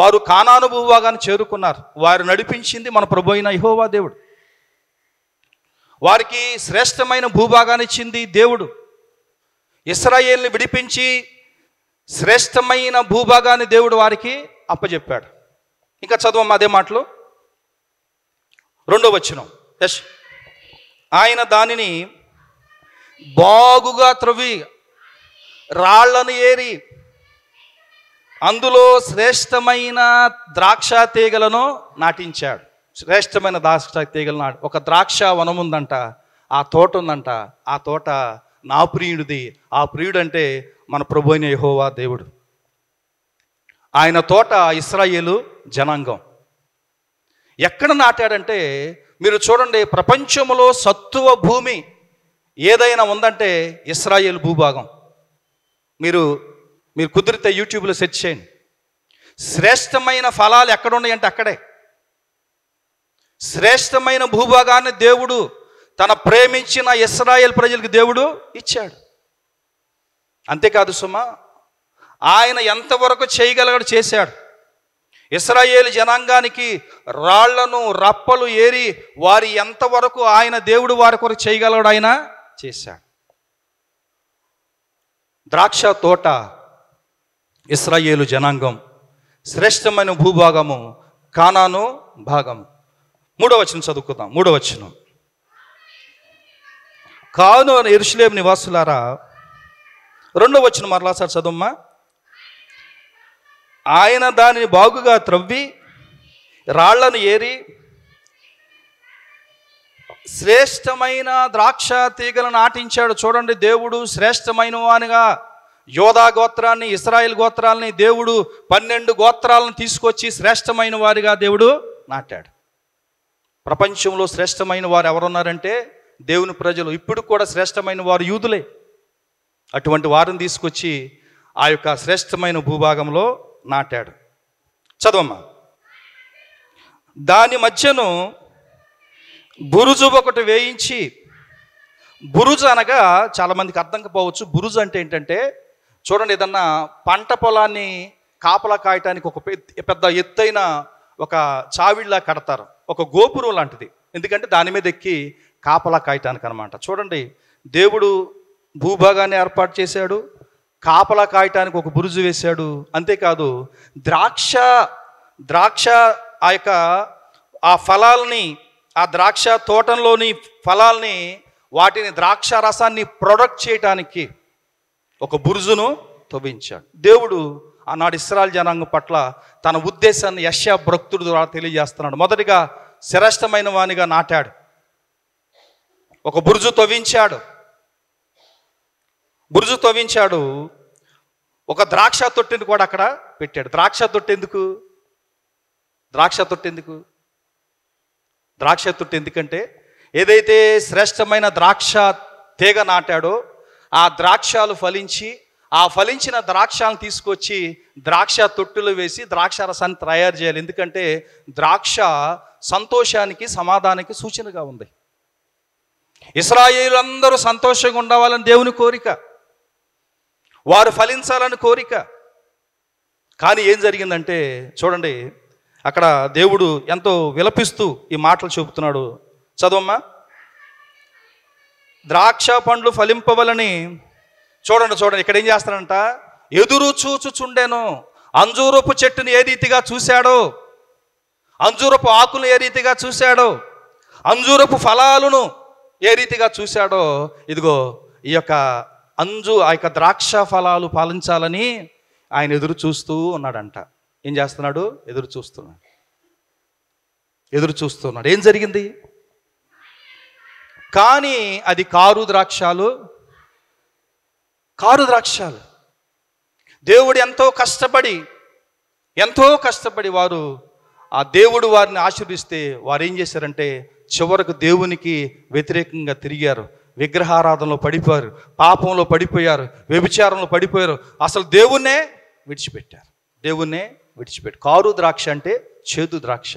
Speaker 4: వారు కానానుభూవాగాన్ని చేరుకున్నారు వారు నడిపించింది మన ప్రభు అయిన యహోవా దేవుడు వారికి శ్రేష్టమైన భూభాగాన్ని ఇచ్చింది దేవుడు ఇస్రాయేల్ని విడిపించి శ్రేష్టమైన భూభాగాన్ని దేవుడు వారికి అప్పజెప్పాడు ఇంకా చదవం అదే మాటలు రెండో వచ్చినం ఎస్ ఆయన దానిని బాగుగా త్రవి రాళ్లను ఏరి అందులో శ్రేష్టమైన ద్రాక్ష తీగలను నాటించాడు శ్రేష్టమైన దాస తీగల నాడు ఒక ద్రాక్ష వనం ఉందంట ఆ తోట ఉందంట ఆ తోట నా ప్రియుడిది ఆ ప్రియుడు అంటే మన ప్రభు అయిన యహోవా దేవుడు ఆయన తోట ఇస్రాయేలు జనాంగం ఎక్కడ నాటాడంటే మీరు చూడండి ప్రపంచంలో సత్తువ భూమి ఏదైనా ఉందంటే ఇస్రాయేల్ భూభాగం మీరు మీరు కుదిరితే యూట్యూబ్లో సెర్చ్ చేయండి శ్రేష్టమైన ఫలాలు ఎక్కడ ఉన్నాయంటే అక్కడే శ్రేష్టమైన భూభాగాన్ని దేవుడు తన ప్రేమించిన ఇస్రాయల్ ప్రజలకు దేవుడు ఇచ్చాడు అంతేకాదు సుమ ఆయన ఎంతవరకు చేయగలగడు చేశాడు ఇస్రాయేల్ జనాంగానికి రాళ్లను రప్పలు ఏరి వారి ఎంతవరకు ఆయన దేవుడు వారి కొరకు చేయగలడు ఆయన చేశాడు ద్రాక్ష తోట ఇస్రాయేలు జనాంగం శ్రేష్టమైన భూభాగము కానాను భాగము మూడో వచనం చదువుకుందాం మూడో వచనం కాను అని ఎరుసలేం నివాసులారా రెండో వచనం మరలా సార్ చదువమ్మా ఆయన దానిని బాగుగా త్రవ్వి రాళ్లను ఏరి శ్రేష్టమైన ద్రాక్ష తీగలను నాటించాడు చూడండి దేవుడు శ్రేష్టమైన వానిగా యోధా గోత్రాన్ని ఇస్రాయిల్ గోత్రాలని దేవుడు పన్నెండు గోత్రాలను తీసుకొచ్చి శ్రేష్టమైన వారిగా దేవుడు నాటాడు ప్రపంచంలో శ్రేష్టమైన వారు ఎవరున్నారంటే దేవుని ప్రజలు ఇప్పుడు కూడా శ్రేష్టమైన వారు యూదులే అటువంటి వారిని తీసుకొచ్చి ఆ యొక్క శ్రేష్టమైన భూభాగంలో నాటాడు చదవమ్మా దాని మధ్యను బురుజు ఒకటి వేయించి బురుజు అనగా చాలామందికి అర్థం కావచ్చు బురుజు అంటే ఏంటంటే చూడండి ఏదన్నా పంట పొలాన్ని కాపలా కాయటానికి ఒక పెద్ద ఎత్తైన ఒక చావిడిలా కడతారు ఒక గోపురం లాంటిది ఎందుకంటే దాని మీద ఎక్కి కాపలా కాయటానికి అనమాట చూడండి దేవుడు భూభాగాన్ని ఏర్పాటు చేశాడు కాపలా కాయటానికి ఒక బురుజు వేశాడు అంతేకాదు ద్రాక్ష ద్రాక్ష ఆ యొక్క ఆ ఫలాల్ని ఆ ద్రాక్ష తోటంలోని ఫలాల్ని వాటిని ద్రాక్ష రసాన్ని ప్రొడక్ట్ చేయటానికి ఒక బురుజును తవ్వించాడు దేవుడు ఆనాడు ఇస్రాయల్ జనాంగం పట్ల తన ఉద్దేశాన్ని యశ్యా భక్తుడు ద్వారా తెలియజేస్తున్నాడు మొదటిగా శ్రేష్టమైన వానిగా నాటాడు ఒక బురుజు తవ్వించాడు బురుజు తవ్వించాడు ఒక ద్రాక్ష తొట్టిని కూడా అక్కడ పెట్టాడు ద్రాక్ష తొట్టెందుకు ద్రాక్ష తొట్టెందుకు ద్రాక్ష తొట్టి ఎందుకంటే ఏదైతే శ్రేష్టమైన ద్రాక్ష తీగ నాటాడో ఆ ద్రాక్షాలు ఫలించి ఆ ఫలించిన ద్రాక్షలను తీసుకొచ్చి ద్రాక్ష తొట్టులు వేసి ద్రాక్ష రసాన్ని తయారు చేయాలి ఎందుకంటే ద్రాక్ష సంతోషానికి సమాధానానికి సూచనగా ఉంది ఇస్రాయేలందరూ సంతోషంగా ఉండవాలని దేవుని కోరిక వారు ఫలించాలని కోరిక కానీ ఏం జరిగిందంటే చూడండి అక్కడ దేవుడు ఎంతో విలపిస్తూ ఈ మాటలు చూపుతున్నాడు చదవమ్మా ద్రాక్ష పండ్లు ఫలింపవలని చూడండి చూడండి ఇక్కడ ఏం చేస్తానంట ఎదురు చూచుచుండెను అంజూరపు చెట్టుని ఏ రీతిగా చూశాడో అంజూరపు ఆకులను ఏ రీతిగా చూశాడో అంజూరపు ఫలాలను ఏ రీతిగా చూశాడో ఇదిగో ఈ యొక్క అంజు ఆ యొక్క ద్రాక్ష ఫలాలు పాలించాలని ఆయన ఎదురు చూస్తూ ఉన్నాడంట ఏం చేస్తున్నాడు ఎదురు చూస్తున్నాడు ఎదురు చూస్తున్నాడు ఏం జరిగింది కానీ అది కారు ద్రాక్షాలు కారు ద్రాక్షాలు దేవుడు ఎంతో కష్టపడి ఎంతో కష్టపడి వారు ఆ దేవుడు వారిని ఆశీర్విస్తే వారు ఏం చేశారంటే చివరకు దేవునికి వ్యతిరేకంగా తిరిగారు విగ్రహారాధనలో పడిపోయారు పాపంలో పడిపోయారు వ్యభిచారంలో పడిపోయారు అసలు దేవుణ్ణే విడిచిపెట్టారు దేవుణ్ణే విడిచిపెట్టి కారు ద్రాక్ష అంటే చేదు ద్రాక్ష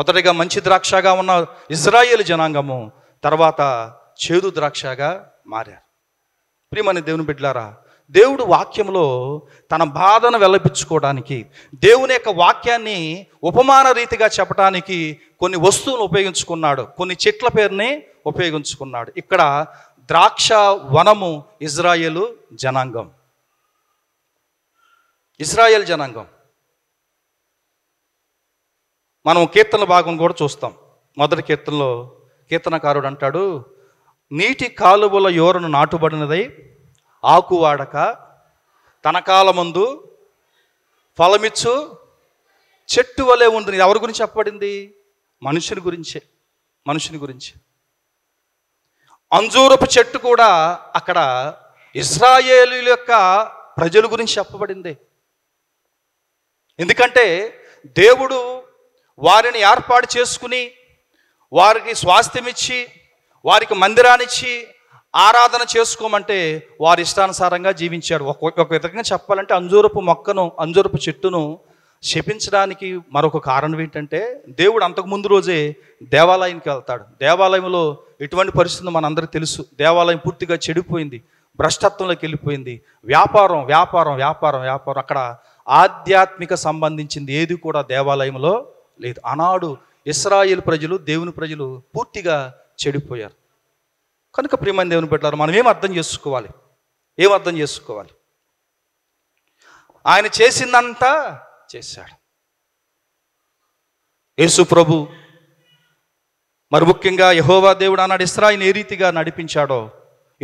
Speaker 4: మొదటిగా మంచి ద్రాక్షగా ఉన్న ఇజ్రాయేల్ జనాంగము తర్వాత చేదు ద్రాక్షగా మారారు ప్రియమైన దేవుని బిడ్డలారా దేవుడు వాక్యంలో తన బాధను వెల్లపించుకోవడానికి దేవుని యొక్క వాక్యాన్ని ఉపమాన రీతిగా చెప్పడానికి కొన్ని వస్తువులు ఉపయోగించుకున్నాడు కొన్ని చెట్ల పేరుని ఉపయోగించుకున్నాడు ఇక్కడ ద్రాక్ష వనము ఇజ్రాయేల్ జనాంగం ఇజ్రాయేల్ జనాంగం మనం కీర్తన భాగం కూడా చూస్తాం మొదటి కీర్తనలో కీర్తనకారుడు అంటాడు నీటి కాలువల యోరను నాటుబడినదై ఆకువాడక తన కాలమందు ఫలమిచ్చు చెట్టు వలె ఉంది ఎవరి గురించి చెప్పబడింది మనుషుని గురించే మనుషుని గురించి అంజూరపు చెట్టు కూడా అక్కడ ఇస్రాయేలు యొక్క ప్రజల గురించి చెప్పబడింది ఎందుకంటే దేవుడు వారిని ఏర్పాటు చేసుకుని వారికి స్వాస్థ్యమిచ్చి వారికి మందిరానిచ్చి ఆరాధన చేసుకోమంటే వారి ఇష్టానుసారంగా జీవించాడు ఒక విధంగా చెప్పాలంటే అంజూరపు మొక్కను అంజూరపు చెట్టును శపించడానికి మరొక కారణం ఏంటంటే దేవుడు అంతకు ముందు రోజే దేవాలయానికి వెళ్తాడు దేవాలయంలో ఎటువంటి పరిస్థితులు మనందరికీ తెలుసు దేవాలయం పూర్తిగా చెడిపోయింది భ్రష్టత్వంలోకి వెళ్ళిపోయింది వ్యాపారం వ్యాపారం వ్యాపారం వ్యాపారం అక్కడ ఆధ్యాత్మిక సంబంధించింది ఏది కూడా దేవాలయంలో లేదు ఆనాడు ఇస్రాయేల్ ప్రజలు దేవుని ప్రజలు పూర్తిగా చెడిపోయారు కనుక ప్రియమైన దేవుని పెట్టారు మనం ఏం అర్థం చేసుకోవాలి ఏం అర్థం చేసుకోవాలి ఆయన చేసిందంతా చేశాడు యేసు ప్రభు మరి ముఖ్యంగా యహోవా దేవుడు అన్నాడు ఇస్రాయిని ఏ రీతిగా నడిపించాడో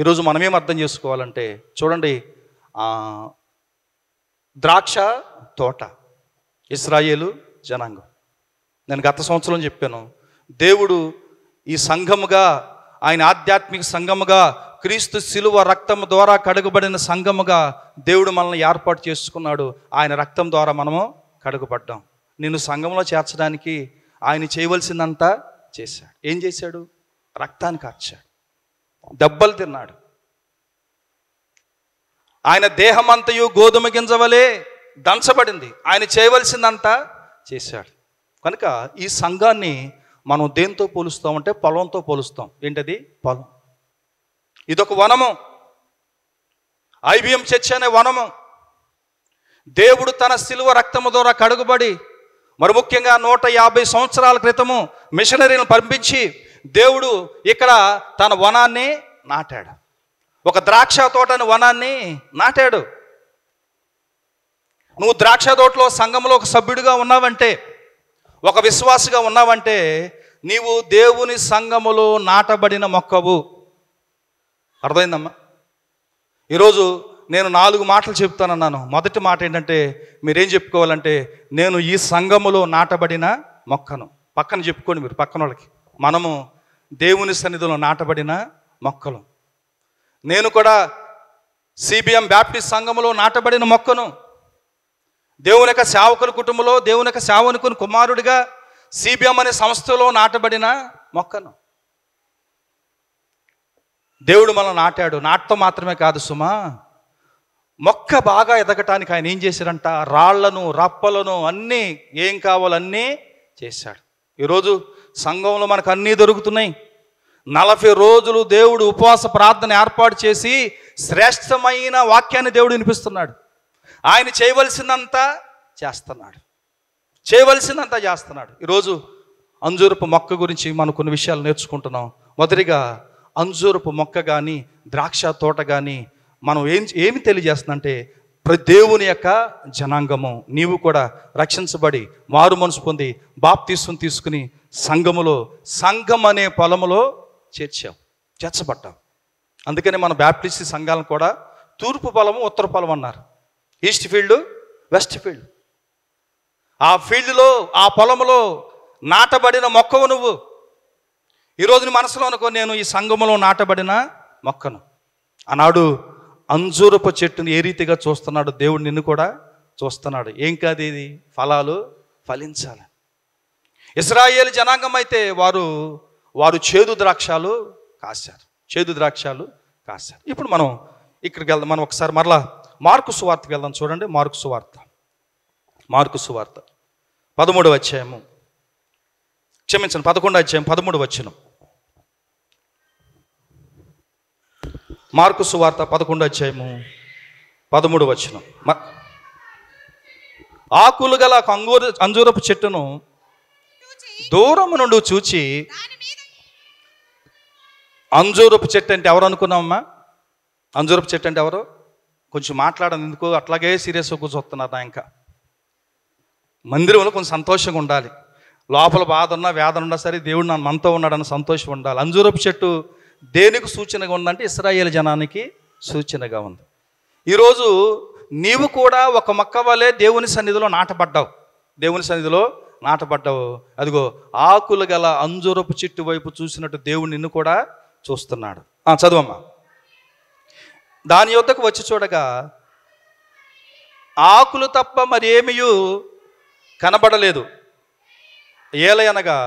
Speaker 4: ఈరోజు మనమేం అర్థం చేసుకోవాలంటే చూడండి ద్రాక్ష తోట ఇస్రాయేలు జనాంగం నేను గత సంవత్సరం చెప్పాను దేవుడు ఈ సంఘముగా ఆయన ఆధ్యాత్మిక సంఘముగా క్రీస్తు శిలువ రక్తం ద్వారా కడుగుబడిన సంఘముగా దేవుడు మనల్ని ఏర్పాటు చేసుకున్నాడు ఆయన రక్తం ద్వారా మనము కడుగుపడ్డాం నిన్ను సంఘంలో చేర్చడానికి ఆయన చేయవలసిందంతా చేశాడు ఏం చేశాడు రక్తాన్ని కార్చాడు దెబ్బలు తిన్నాడు ఆయన అంతయు గోధుమ గింజవలే దంచబడింది ఆయన చేయవలసిందంతా చేశాడు కనుక ఈ సంఘాన్ని మనం దేంతో పోలుస్తామంటే పొలంతో పోలుస్తాం ఏంటది పొలం ఇదొక వనము ఐబిఎం చర్చ అనే వనము దేవుడు తన సిలువ రక్తము ద్వారా కడుగుబడి మరి ముఖ్యంగా నూట యాభై సంవత్సరాల క్రితము మిషనరీలను పంపించి దేవుడు ఇక్కడ తన వనాన్ని నాటాడు ఒక ద్రాక్ష తోటని వనాన్ని నాటాడు నువ్వు ద్రాక్ష తోటలో సంఘంలో ఒక సభ్యుడిగా ఉన్నావంటే ఒక విశ్వాసగా ఉన్నావంటే నీవు దేవుని సంఘములో నాటబడిన మొక్కవు అర్థమైందమ్మా ఈరోజు నేను నాలుగు మాటలు చెప్తానన్నాను మొదటి మాట ఏంటంటే మీరేం చెప్పుకోవాలంటే నేను ఈ సంఘములో నాటబడిన మొక్కను పక్కన చెప్పుకోండి మీరు పక్కన వాళ్ళకి మనము దేవుని సన్నిధిలో నాటబడిన మొక్కలు నేను కూడా సిబిఎం బ్యాప్టిస్ట్ సంఘములో నాటబడిన మొక్కను దేవుని యొక్క సేవకుల కుటుంబంలో దేవుని యొక్క సేవనుకుని కుమారుడిగా సిబిఎం అనే సంస్థలో నాటబడిన మొక్కను దేవుడు మనం నాటాడు నాటతో మాత్రమే కాదు సుమా మొక్క బాగా ఎదగటానికి ఆయన ఏం చేశారంట రాళ్లను రప్పలను అన్నీ ఏం కావాలన్నీ చేశాడు ఈరోజు సంఘంలో మనకు అన్నీ దొరుకుతున్నాయి నలభై రోజులు దేవుడు ఉపవాస ప్రార్థన ఏర్పాటు చేసి శ్రేష్టమైన వాక్యాన్ని దేవుడు వినిపిస్తున్నాడు ఆయన చేయవలసినంత చేస్తున్నాడు చేయవలసినంత చేస్తున్నాడు ఈరోజు అంజూరపు మొక్క గురించి మనం కొన్ని విషయాలు నేర్చుకుంటున్నాం మొదటిగా అంజూరపు మొక్క కానీ ద్రాక్ష తోట కానీ మనం ఏం ఏమి తెలియజేస్తుందంటే దేవుని యొక్క జనాంగము నీవు కూడా రక్షించబడి మారు మనసు పొంది బాప్తీసుని తీసుకుని సంఘములో సంఘం అనే పొలములో చేర్చావు చేర్చబడ్డావు అందుకని మన బ్యాప్టిస్ట్ సంఘాలను కూడా తూర్పు పొలము ఉత్తర పొలం అన్నారు ఈస్ట్ ఫీల్డ్ వెస్ట్ ఫీల్డ్ ఆ ఫీల్డ్లో ఆ పొలంలో నాటబడిన మొక్కవు నువ్వు ఈరోజు మనసులో అనుకో నేను ఈ సంఘములో నాటబడిన మొక్కను ఆనాడు అంజూరపు చెట్టుని ఏ రీతిగా చూస్తున్నాడు దేవుడు నిన్ను కూడా చూస్తున్నాడు ఏం కాదు ఇది ఫలాలు ఫలించాలి ఇస్రాయేల్ జనాంగం అయితే వారు వారు చేదు ద్రాక్షాలు కాశారు చేదు ద్రాక్షాలు కాశారు ఇప్పుడు మనం ఇక్కడికి వెళ్దాం మనం ఒకసారి మరలా మార్కు సువార్తకి వెళ్దాం చూడండి మార్కు సువార్త మార్కు సువార్త పదమూడు అధ్యాయము క్షమించండి పదకొండు అధ్యాయం పదమూడు వచ్చిన మార్కు సువార్త పదకొండు అధ్యాయము పదమూడు వచ్చిన ఆకులు గల అంగూర అంజూరపు చెట్టును దూరము నుండి చూచి అంజూరపు చెట్టు అంటే ఎవరు అనుకున్నామమ్మా అంజూరపు చెట్టు అంటే ఎవరు కొంచెం ఎందుకు అట్లాగే సీరియస్గా కూర్చొస్తున్నారు ఇంకా మందిరంలో కొంచెం సంతోషంగా ఉండాలి లోపల బాధ ఉన్నా వేదన ఉన్నా సరే దేవుడు నన్ను మనతో ఉన్నాడని సంతోషం ఉండాలి అంజూరపు చెట్టు దేనికి సూచనగా ఉందంటే ఇస్రాయేల్ జనానికి సూచనగా ఉంది ఈరోజు నీవు కూడా ఒక మొక్క వలె దేవుని సన్నిధిలో నాటబడ్డావు దేవుని సన్నిధిలో నాటబడ్డావు అదిగో ఆకులు గల అంజూరపు చెట్టు వైపు చూసినట్టు దేవుడు నిన్ను కూడా చూస్తున్నాడు చదువమ్మా దాని యొద్దకు వచ్చి చూడగా ఆకులు తప్ప మరేమియూ కనబడలేదు ఏలయనగా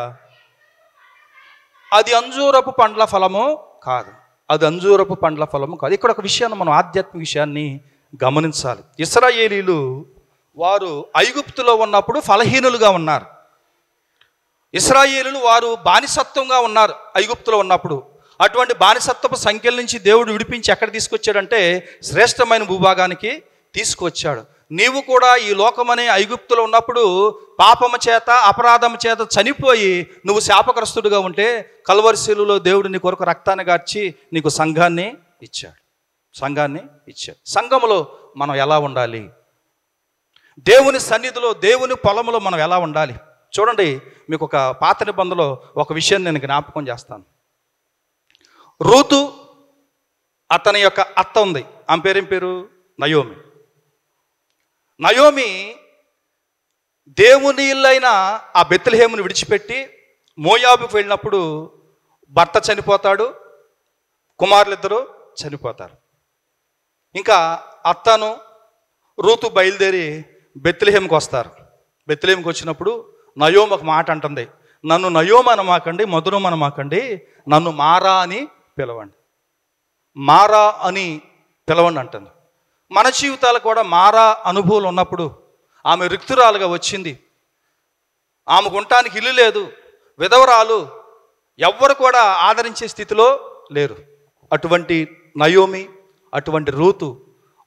Speaker 4: అది అంజూరపు పండ్ల ఫలము కాదు అది అంజూరపు పండ్ల ఫలము కాదు ఇక్కడ ఒక విషయాన్ని మనం ఆధ్యాత్మిక విషయాన్ని గమనించాలి ఇస్రాయేలీలు వారు ఐగుప్తులో ఉన్నప్పుడు ఫలహీనులుగా ఉన్నారు ఇస్రాయేలీలు వారు బానిసత్వంగా ఉన్నారు ఐగుప్తులో ఉన్నప్పుడు అటువంటి బానిసత్వపు సంఖ్యల నుంచి దేవుడు విడిపించి ఎక్కడ తీసుకొచ్చాడంటే శ్రేష్టమైన భూభాగానికి తీసుకొచ్చాడు నీవు కూడా ఈ లోకమనే ఐగుప్తులో ఉన్నప్పుడు పాపము చేత అపరాధం చేత చనిపోయి నువ్వు శాపగ్రస్తుడుగా ఉంటే కల్వరిశీలులో దేవుడు నీ కొరకు రక్తాన్ని గార్చి నీకు సంఘాన్ని ఇచ్చాడు సంఘాన్ని ఇచ్చాడు సంఘములో మనం ఎలా ఉండాలి దేవుని సన్నిధిలో దేవుని పొలంలో మనం ఎలా ఉండాలి చూడండి మీకు ఒక పాత నిబంధనలో ఒక విషయం నేను జ్ఞాపకం చేస్తాను రూతు అతని యొక్క అత్త ఉంది ఆమె పేరేం పేరు నయోమి నయోమి దేవుని ఇల్లైన ఆ బెత్తలహేమును విడిచిపెట్టి మోయాబుకు వెళ్ళినప్పుడు భర్త చనిపోతాడు కుమారులిద్దరూ చనిపోతారు ఇంకా అత్తను రూతు బయలుదేరి బెత్తులహేమ్కి వస్తారు బెత్తులహేమ్కి వచ్చినప్పుడు నయోమ ఒక మాట అంటుంది నన్ను నయోమ అనమాకండి మధురం అనమాకండి నన్ను మారా అని పిలవండి మారా అని పిలవండి అంటుంది మన జీవితాలు కూడా మారా అనుభవాలు ఉన్నప్పుడు ఆమె రిక్తురాలుగా వచ్చింది ఆమెకు ఉండటానికి ఇల్లు లేదు విధవరాలు ఎవ్వరు కూడా ఆదరించే స్థితిలో లేరు అటువంటి నయోమి అటువంటి రూతు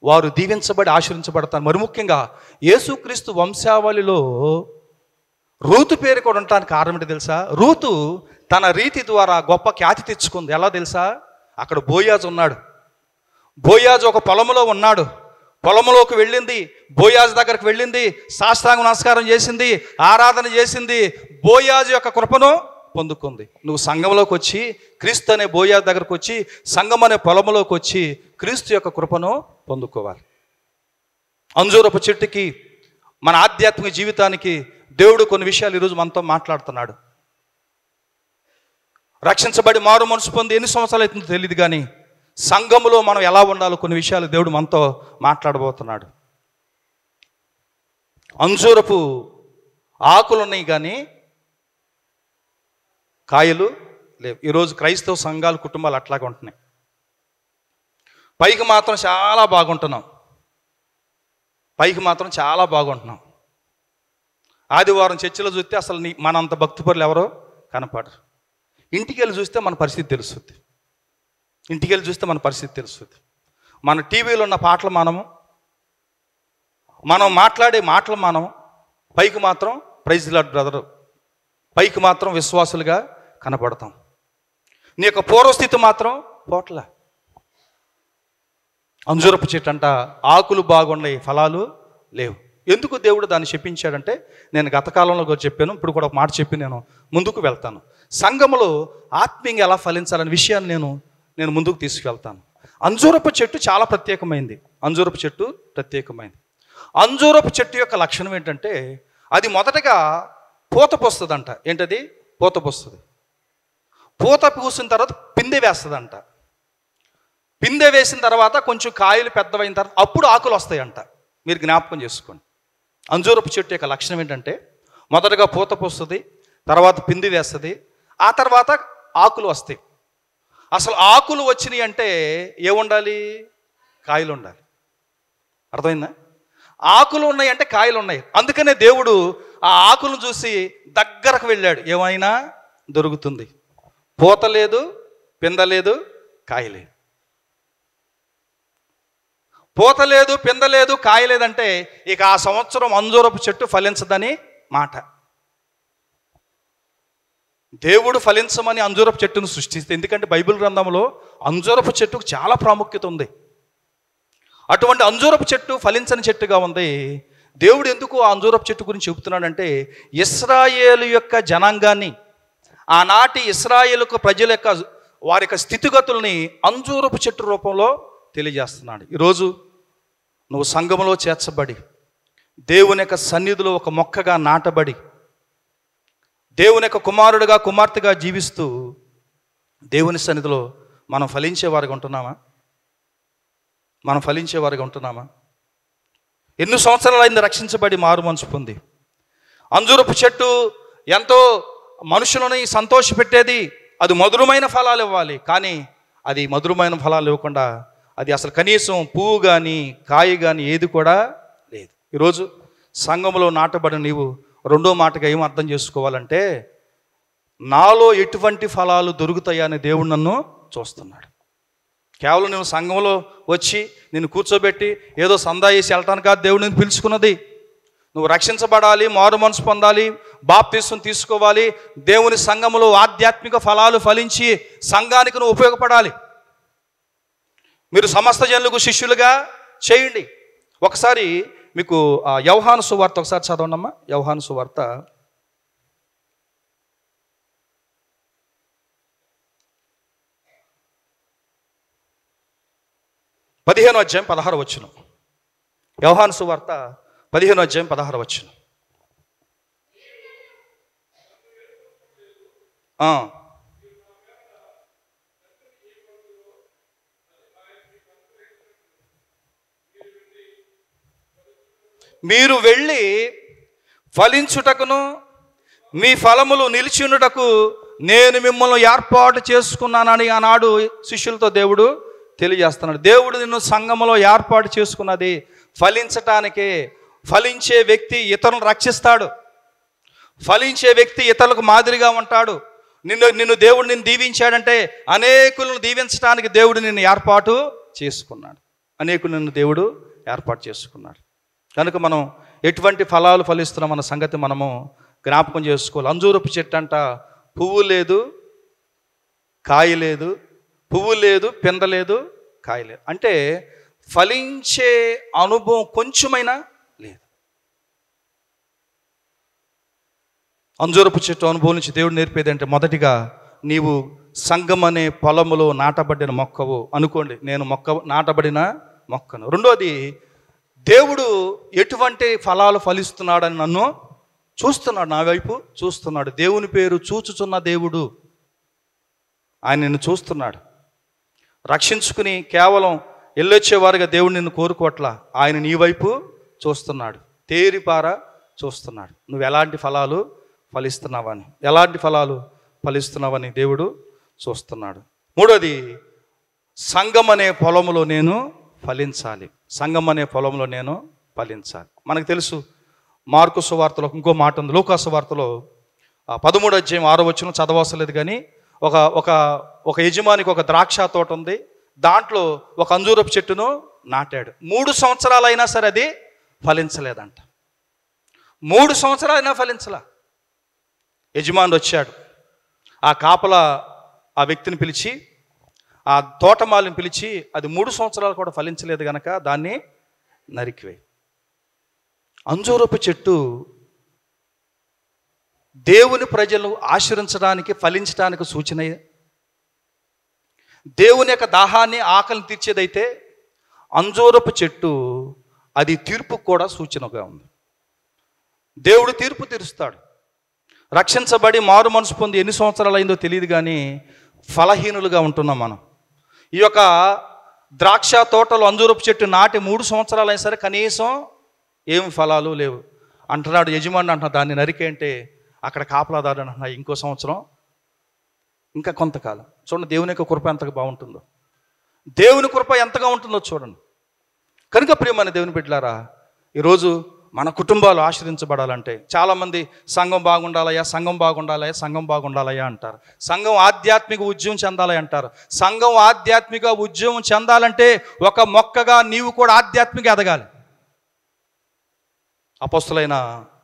Speaker 4: వారు దీవించబడి ఆశ్రయించబడతారు మరి ముఖ్యంగా యేసుక్రీస్తు వంశావళిలో రూతు పేరు కూడా ఉండటానికి కారణం ఏంటి తెలుసా రూతు తన రీతి ద్వారా గొప్ప ఖ్యాతి తెచ్చుకుంది ఎలా తెలుసా అక్కడ బోయాజ్ ఉన్నాడు బోయాజ్ ఒక పొలంలో ఉన్నాడు పొలంలోకి వెళ్ళింది బోయాజ్ దగ్గరకు వెళ్ళింది సాష్టాంగ నమస్కారం చేసింది ఆరాధన చేసింది బోయాజ్ యొక్క కృపను పొందుకుంది నువ్వు సంఘంలోకి వచ్చి క్రీస్తు అనే బోయాజ్ దగ్గరకు వచ్చి సంఘం అనే పొలంలోకి వచ్చి క్రీస్తు యొక్క కృపను పొందుకోవాలి అంజూరపు చెట్టుకి మన ఆధ్యాత్మిక జీవితానికి దేవుడు కొన్ని విషయాలు ఈరోజు మనతో మాట్లాడుతున్నాడు రక్షించబడి మారు మనసు పొంది ఎన్ని సంవత్సరాలు అవుతుందో తెలియదు కానీ సంఘంలో మనం ఎలా ఉండాలో కొన్ని విషయాలు దేవుడు మనతో మాట్లాడబోతున్నాడు అంజూరపు ఆకులు ఉన్నాయి కానీ కాయలు లేవు ఈరోజు క్రైస్తవ సంఘాలు కుటుంబాలు అట్లాగే ఉంటున్నాయి పైకి మాత్రం చాలా బాగుంటున్నాం పైకి మాత్రం చాలా బాగుంటున్నాం ఆదివారం చర్చిలో చూస్తే అసలు నీ మనంత భక్తిపరులు ఎవరో కనపడరు ఇంటికి వెళ్ళి చూస్తే మన పరిస్థితి తెలుస్తుంది ఇంటికి వెళ్ళి చూస్తే మన పరిస్థితి తెలుస్తుంది మన టీవీలో ఉన్న పాటలు మనము మనం మాట్లాడే మాటలు మనము పైకి మాత్రం ప్రైజ్ లాడ్ బ్రదర్ పైకి మాత్రం విశ్వాసులుగా కనపడతాం నీ యొక్క పూర్వస్థితి మాత్రం పోట్ల అంజూరపు చెట్టు అంట ఆకులు బాగున్నాయి ఫలాలు లేవు ఎందుకు దేవుడు దాన్ని చెప్పించాడంటే నేను గతకాలంలో కూడా చెప్పాను ఇప్పుడు కూడా ఒక మాట చెప్పి నేను ముందుకు వెళ్తాను సంఘములో ఆత్మీయంగా ఎలా ఫలించాలనే విషయాన్ని నేను నేను ముందుకు తీసుకువెళ్తాను అంజూరపు చెట్టు చాలా ప్రత్యేకమైంది అంజూరపు చెట్టు ప్రత్యేకమైంది అంజూరపు చెట్టు యొక్క లక్షణం ఏంటంటే అది మొదటగా పూత పోస్తుందంట ఏంటది పూత పోస్తుంది పూత పూసిన తర్వాత పిందె వేస్తుందంట పిందె వేసిన తర్వాత కొంచెం కాయలు పెద్దవైన తర్వాత అప్పుడు ఆకులు వస్తాయంట మీరు జ్ఞాపకం చేసుకోండి అంజూరపు చెట్టు యొక్క లక్షణం ఏంటంటే మొదటగా పూత పూస్తుంది తర్వాత పిండి వేస్తుంది ఆ తర్వాత ఆకులు వస్తాయి అసలు ఆకులు వచ్చినాయి అంటే ఏముండాలి కాయలు ఉండాలి అర్థమైందా ఆకులు ఉన్నాయి అంటే కాయలు ఉన్నాయి అందుకనే దేవుడు ఆ ఆకులను చూసి దగ్గరకు వెళ్ళాడు ఏమైనా దొరుకుతుంది పూత లేదు పిందలేదు కాయలేదు పూత లేదు పింద లేదు కాయలేదంటే ఇక ఆ సంవత్సరం అంజూరపు చెట్టు ఫలించదని మాట దేవుడు ఫలించమని అంజూరపు చెట్టును సృష్టిస్తే ఎందుకంటే బైబిల్ గ్రంథంలో అంజూరపు చెట్టుకు చాలా ప్రాముఖ్యత ఉంది అటువంటి అంజూరపు చెట్టు ఫలించని చెట్టుగా ఉంది దేవుడు ఎందుకు ఆ అంజూరపు చెట్టు గురించి చెబుతున్నాడంటే ఇస్రాయేలు యొక్క జనాంగాన్ని ఆనాటి ఇస్రాయేలుకు ప్రజల యొక్క వారి యొక్క స్థితిగతుల్ని అంజూరపు చెట్టు రూపంలో తెలియజేస్తున్నాడు ఈరోజు నువ్వు సంఘంలో చేర్చబడి దేవుని యొక్క సన్నిధిలో ఒక మొక్కగా నాటబడి దేవుని యొక్క కుమారుడిగా కుమార్తెగా జీవిస్తూ దేవుని సన్నిధిలో మనం వారిగా ఉంటున్నామా మనం వారిగా ఉంటున్నామా ఎన్ని సంవత్సరాలు అయింది రక్షించబడి మారు మనసు పొంది అంజూరపు చెట్టు ఎంతో మనుషులని సంతోషపెట్టేది అది మధురమైన ఫలాలు ఇవ్వాలి కానీ అది మధురమైన ఫలాలు ఇవ్వకుండా అది అసలు కనీసం పువ్వు కానీ కాయ కానీ ఏది కూడా లేదు ఈరోజు సంఘంలో నాటబడిన నీవు రెండో మాటగా ఏం అర్థం చేసుకోవాలంటే నాలో ఎటువంటి ఫలాలు దొరుకుతాయని దేవుడు నన్ను చూస్తున్నాడు కేవలం నేను సంఘంలో వచ్చి నేను కూర్చోబెట్టి ఏదో సందా వేసి వెళ్ళటానికి కాదు దేవుడు నేను పిలుచుకున్నది నువ్వు రక్షించబడాలి మారు మనసు పొందాలి బాప్తీసం తీసుకోవాలి దేవుని సంఘంలో ఆధ్యాత్మిక ఫలాలు ఫలించి సంఘానికి నువ్వు ఉపయోగపడాలి మీరు సమస్త జనులకు శిష్యులుగా చేయండి ఒకసారి మీకు ఆ యవహాను సువార్త ఒకసారి చదవండి అమ్మా యవహాను సువార్త పదిహేను అధ్యాయం పదహారు వచ్చును యవహాను సువార్త పదిహేను అధ్యాయం పదహారు వచ్చును మీరు వెళ్ళి ఫలించుటకును మీ ఫలములు నిలిచినుటకు నేను మిమ్మల్ని ఏర్పాటు చేసుకున్నానని ఆనాడు శిష్యులతో దేవుడు తెలియజేస్తున్నాడు దేవుడు నిన్ను సంఘములో ఏర్పాటు చేసుకున్నది ఫలించటానికే ఫలించే వ్యక్తి ఇతరులను రక్షిస్తాడు ఫలించే వ్యక్తి ఇతరులకు మాదిరిగా ఉంటాడు నిన్ను నిన్ను దేవుడు నిన్ను దీవించాడంటే అనేకులను దీవించడానికి దేవుడు నిన్ను ఏర్పాటు చేసుకున్నాడు అనేకులు నిన్ను దేవుడు ఏర్పాటు చేసుకున్నాడు కనుక మనం ఎటువంటి ఫలాలు ఫలిస్తున్నాం అన్న సంగతి మనము జ్ఞాపకం చేసుకోవాలి అంజూరపు చెట్టు అంట పువ్వు లేదు కాయ లేదు పువ్వు లేదు పింద లేదు కాయ లేదు అంటే ఫలించే అనుభవం కొంచెమైనా లేదు అంజూరపు చెట్టు అనుభవం నుంచి దేవుడు అంటే మొదటిగా నీవు సంగం అనే పొలములో నాటబడిన మొక్కవు అనుకోండి నేను మొక్క నాటబడిన మొక్కను రెండోది దేవుడు ఎటువంటి ఫలాలు ఫలిస్తున్నాడని నన్ను చూస్తున్నాడు నా వైపు చూస్తున్నాడు దేవుని పేరు చూచుచున్న దేవుడు ఆయన నిన్ను చూస్తున్నాడు రక్షించుకుని కేవలం ఎల్లొచ్చేవారుగా దేవుడు నిన్ను కోరుకోవట్లా ఆయన నీ వైపు చూస్తున్నాడు తేరిపార చూస్తున్నాడు నువ్వు ఎలాంటి ఫలాలు ఫలిస్తున్నావని ఎలాంటి ఫలాలు ఫలిస్తున్నావని దేవుడు చూస్తున్నాడు మూడోది సంగం అనే పొలంలో నేను ఫలించాలి సంఘం అనే పొలంలో నేను ఫలించాలి మనకు తెలుసు మార్కు సువార్తలో ఇంకో మాట ఉంది లోకాసు వార్తలో పదమూడు అధ్యాయం ఆరో వచ్చిన చదవసలేదు కానీ ఒక ఒక ఒక యజమానికి ఒక ద్రాక్ష తోట ఉంది దాంట్లో ఒక అంజూరపు చెట్టును నాటాడు మూడు సంవత్సరాలైనా సరే అది ఫలించలేదంట మూడు సంవత్సరాలైనా ఫలించలా యజమానుడు వచ్చాడు ఆ కాపల ఆ వ్యక్తిని పిలిచి ఆ తోటమాలిని పిలిచి అది మూడు సంవత్సరాలు కూడా ఫలించలేదు గనక దాన్ని నరికివే అంజూరపు చెట్టు దేవుని ప్రజలు ఆశ్రయించడానికి ఫలించడానికి సూచన దేవుని యొక్క దాహాన్ని ఆకలిని తీర్చేదైతే అంజూరపు చెట్టు అది తీర్పు కూడా సూచనగా ఉంది దేవుడు తీర్పు తీరుస్తాడు రక్షించబడి మారు మనసు పొంది ఎన్ని సంవత్సరాలు అయిందో తెలియదు కానీ ఫలహీనులుగా ఉంటున్నాం మనం ఈ యొక్క ద్రాక్ష తోటలు అంజూరపు చెట్టు నాటి మూడు సంవత్సరాలు అయినా సరే కనీసం ఏం ఫలాలు లేవు అంటున్నాడు యజమాని అంటున్నా దాన్ని నరికేంటే అక్కడ కాపలాదారు అంటున్నా ఇంకో సంవత్సరం ఇంకా కొంతకాలం చూడండి దేవుని యొక్క కృప ఎంతగా బాగుంటుందో దేవుని కృప ఎంతగా ఉంటుందో చూడండి కనుక ప్రియమైన దేవుని బిడ్డలారా ఈరోజు మన కుటుంబాలు ఆశ్రయించబడాలంటే చాలామంది సంఘం బాగుండాలయ్యా సంఘం బాగుండాలయ్యా సంఘం బాగుండాలయ్యా అంటారు సంఘం ఆధ్యాత్మిక ఉద్యమం చెందాలి అంటారు సంఘం ఆధ్యాత్మిక ఉద్యమం చెందాలంటే ఒక మొక్కగా నీవు కూడా ఆధ్యాత్మిక ఎదగాలి అపస్తులైన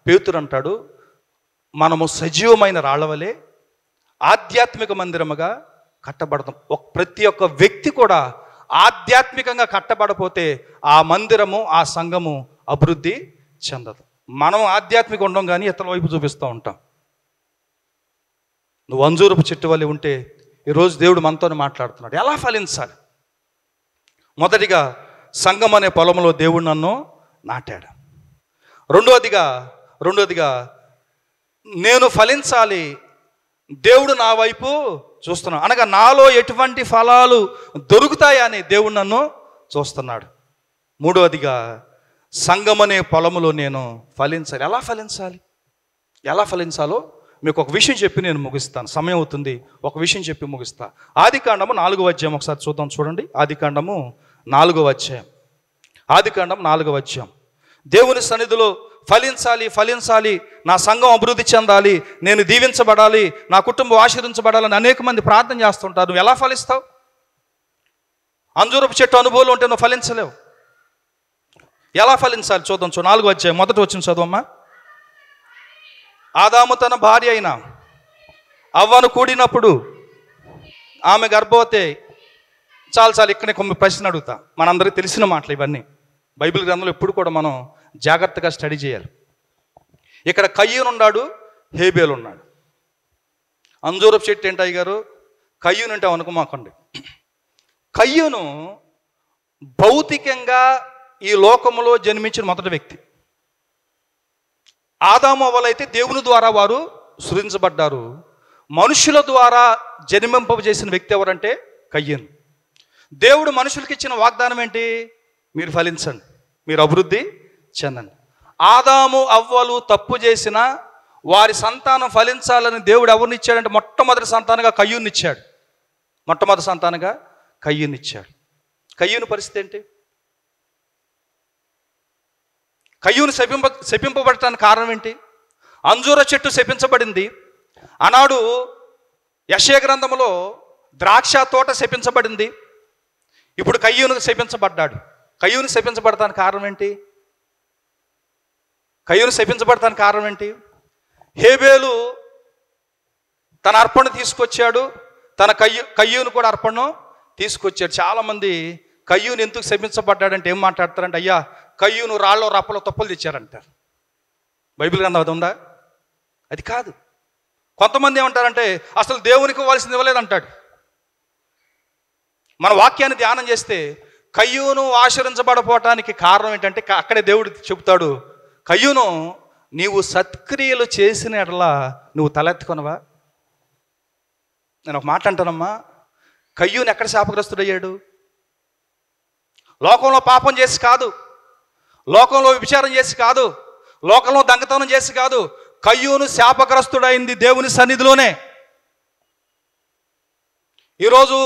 Speaker 4: పేతురు అంటాడు మనము సజీవమైన రాళ్ళవలే ఆధ్యాత్మిక మందిరముగా కట్టబడతాం ఒక ప్రతి ఒక్క వ్యక్తి కూడా ఆధ్యాత్మికంగా కట్టబడపోతే ఆ మందిరము ఆ సంఘము అభివృద్ధి చెందదు మనం ఆధ్యాత్మిక ఉండం కానీ ఇతరుల వైపు చూపిస్తూ ఉంటాం నువ్వు అంజూరపు చెట్టు వల్లే ఉంటే ఈరోజు దేవుడు మనతో మాట్లాడుతున్నాడు ఎలా ఫలించాలి మొదటిగా సంఘం అనే పొలంలో దేవుడు నన్ను నాటాడు రెండవదిగా రెండవదిగా నేను ఫలించాలి దేవుడు నా వైపు చూస్తున్నాడు అనగా నాలో ఎటువంటి ఫలాలు దొరుకుతాయని దేవుడు నన్ను చూస్తున్నాడు మూడవదిగా సంఘం అనే పొలములో నేను ఫలించాలి ఎలా ఫలించాలి ఎలా ఫలించాలో మీకు ఒక విషయం చెప్పి నేను ముగిస్తాను సమయం అవుతుంది ఒక విషయం చెప్పి ముగిస్తా ఆది కాండము నాలుగవ అధ్యాయం ఒకసారి చూద్దాం చూడండి ఆది కాండము నాలుగవ అధ్యాయం ఆది నాలుగో నాలుగవ అధ్యాయం దేవుని సన్నిధిలో ఫలించాలి ఫలించాలి నా సంఘం అభివృద్ధి చెందాలి నేను దీవించబడాలి నా కుటుంబం ఆశీర్వించబడాలని అనేక మంది ప్రార్థన చేస్తుంటారు నువ్వు ఎలా ఫలిస్తావు అంజూరపు చెట్టు అనుభవాలు ఉంటే నువ్వు ఫలించలేవు ఎలా ఫలించాలి చూద్దాం చూ నాలుగు అధ్యాయం మొదట వచ్చిన చదవమ్మా ఆదాము తన భార్య అయిన అవ్వను కూడినప్పుడు ఆమె గర్భవతే చాలు చాలు ఇక్కడే కొన్ని ప్రశ్న అడుగుతా మనందరికీ తెలిసిన మాటలు ఇవన్నీ బైబిల్ గ్రంథంలో ఎప్పుడు కూడా మనం జాగ్రత్తగా స్టడీ చేయాలి ఇక్కడ కయ్యూన్ ఉన్నాడు హేబేలు ఉన్నాడు అంజూరపు చెట్టు ఏంటయ్య గారు కయ్యూన్ అంటే అనుకోమాకండి కయ్యూను భౌతికంగా ఈ లోకములో జన్మించిన మొదటి వ్యక్తి ఆదాము అవలైతే దేవుని ద్వారా వారు సృజించబడ్డారు మనుషుల ద్వారా జన్మింపజేసిన వ్యక్తి ఎవరంటే కయ్యన్ దేవుడు మనుషులకి ఇచ్చిన వాగ్దానం ఏంటి మీరు ఫలించండి మీరు అభివృద్ధి చెందండి ఆదాము అవ్వలు తప్పు చేసిన వారి సంతానం ఫలించాలని దేవుడు ఎవరినిచ్చాడంటే మొట్టమొదటి సంతానంగా కయ్యూనిచ్చాడు మొట్టమొదటి సంతానంగా కయ్యూనిచ్చాడు కయ్యూని పరిస్థితి ఏంటి కయ్యూను శపింప శపింపబడటానికి కారణం ఏంటి అంజూర చెట్టు శపించబడింది అనాడు యశయ గ్రంథంలో ద్రాక్ష తోట శపించబడింది ఇప్పుడు కయ్యూను శపించబడ్డాడు కయ్యూని శపించబడటానికి కారణం ఏంటి కయ్యూను శపించబడటానికి కారణం ఏంటి హేబేలు తన అర్పణ తీసుకొచ్చాడు తన కయ్యూ కయ్యూను కూడా అర్పణ తీసుకొచ్చాడు చాలామంది కయ్యూని ఎందుకు శపించబడ్డాడంటే ఏం మాట్లాడతారంటే అయ్యా కయ్యూను రాళ్ళు రప్పలు తప్పలు తెచ్చారంటారు బైబిల్ గ్రంథం అది ఉందా అది కాదు కొంతమంది ఏమంటారంటే అసలు దేవునికి ఇవ్వాల్సింది ఇవ్వలేదంటాడు మన వాక్యాన్ని ధ్యానం చేస్తే కయ్యూను ఆచరించబడపోవటానికి కారణం ఏంటంటే అక్కడే దేవుడు చెబుతాడు కయ్యూను నీవు సత్క్రియలు చేసిన ఎడలా నువ్వు తలెత్తుకునవా నేను ఒక మాట అంటానమ్మా కయ్యూను ఎక్కడ శాపగ్రస్తుడయ్యాడు లోకంలో పాపం చేసి కాదు లోకంలో విచారం చేసి కాదు లోకంలో దంగతనం చేసి కాదు కయ్యూను శాపగ్రస్తుడైంది దేవుని సన్నిధిలోనే ఈరోజు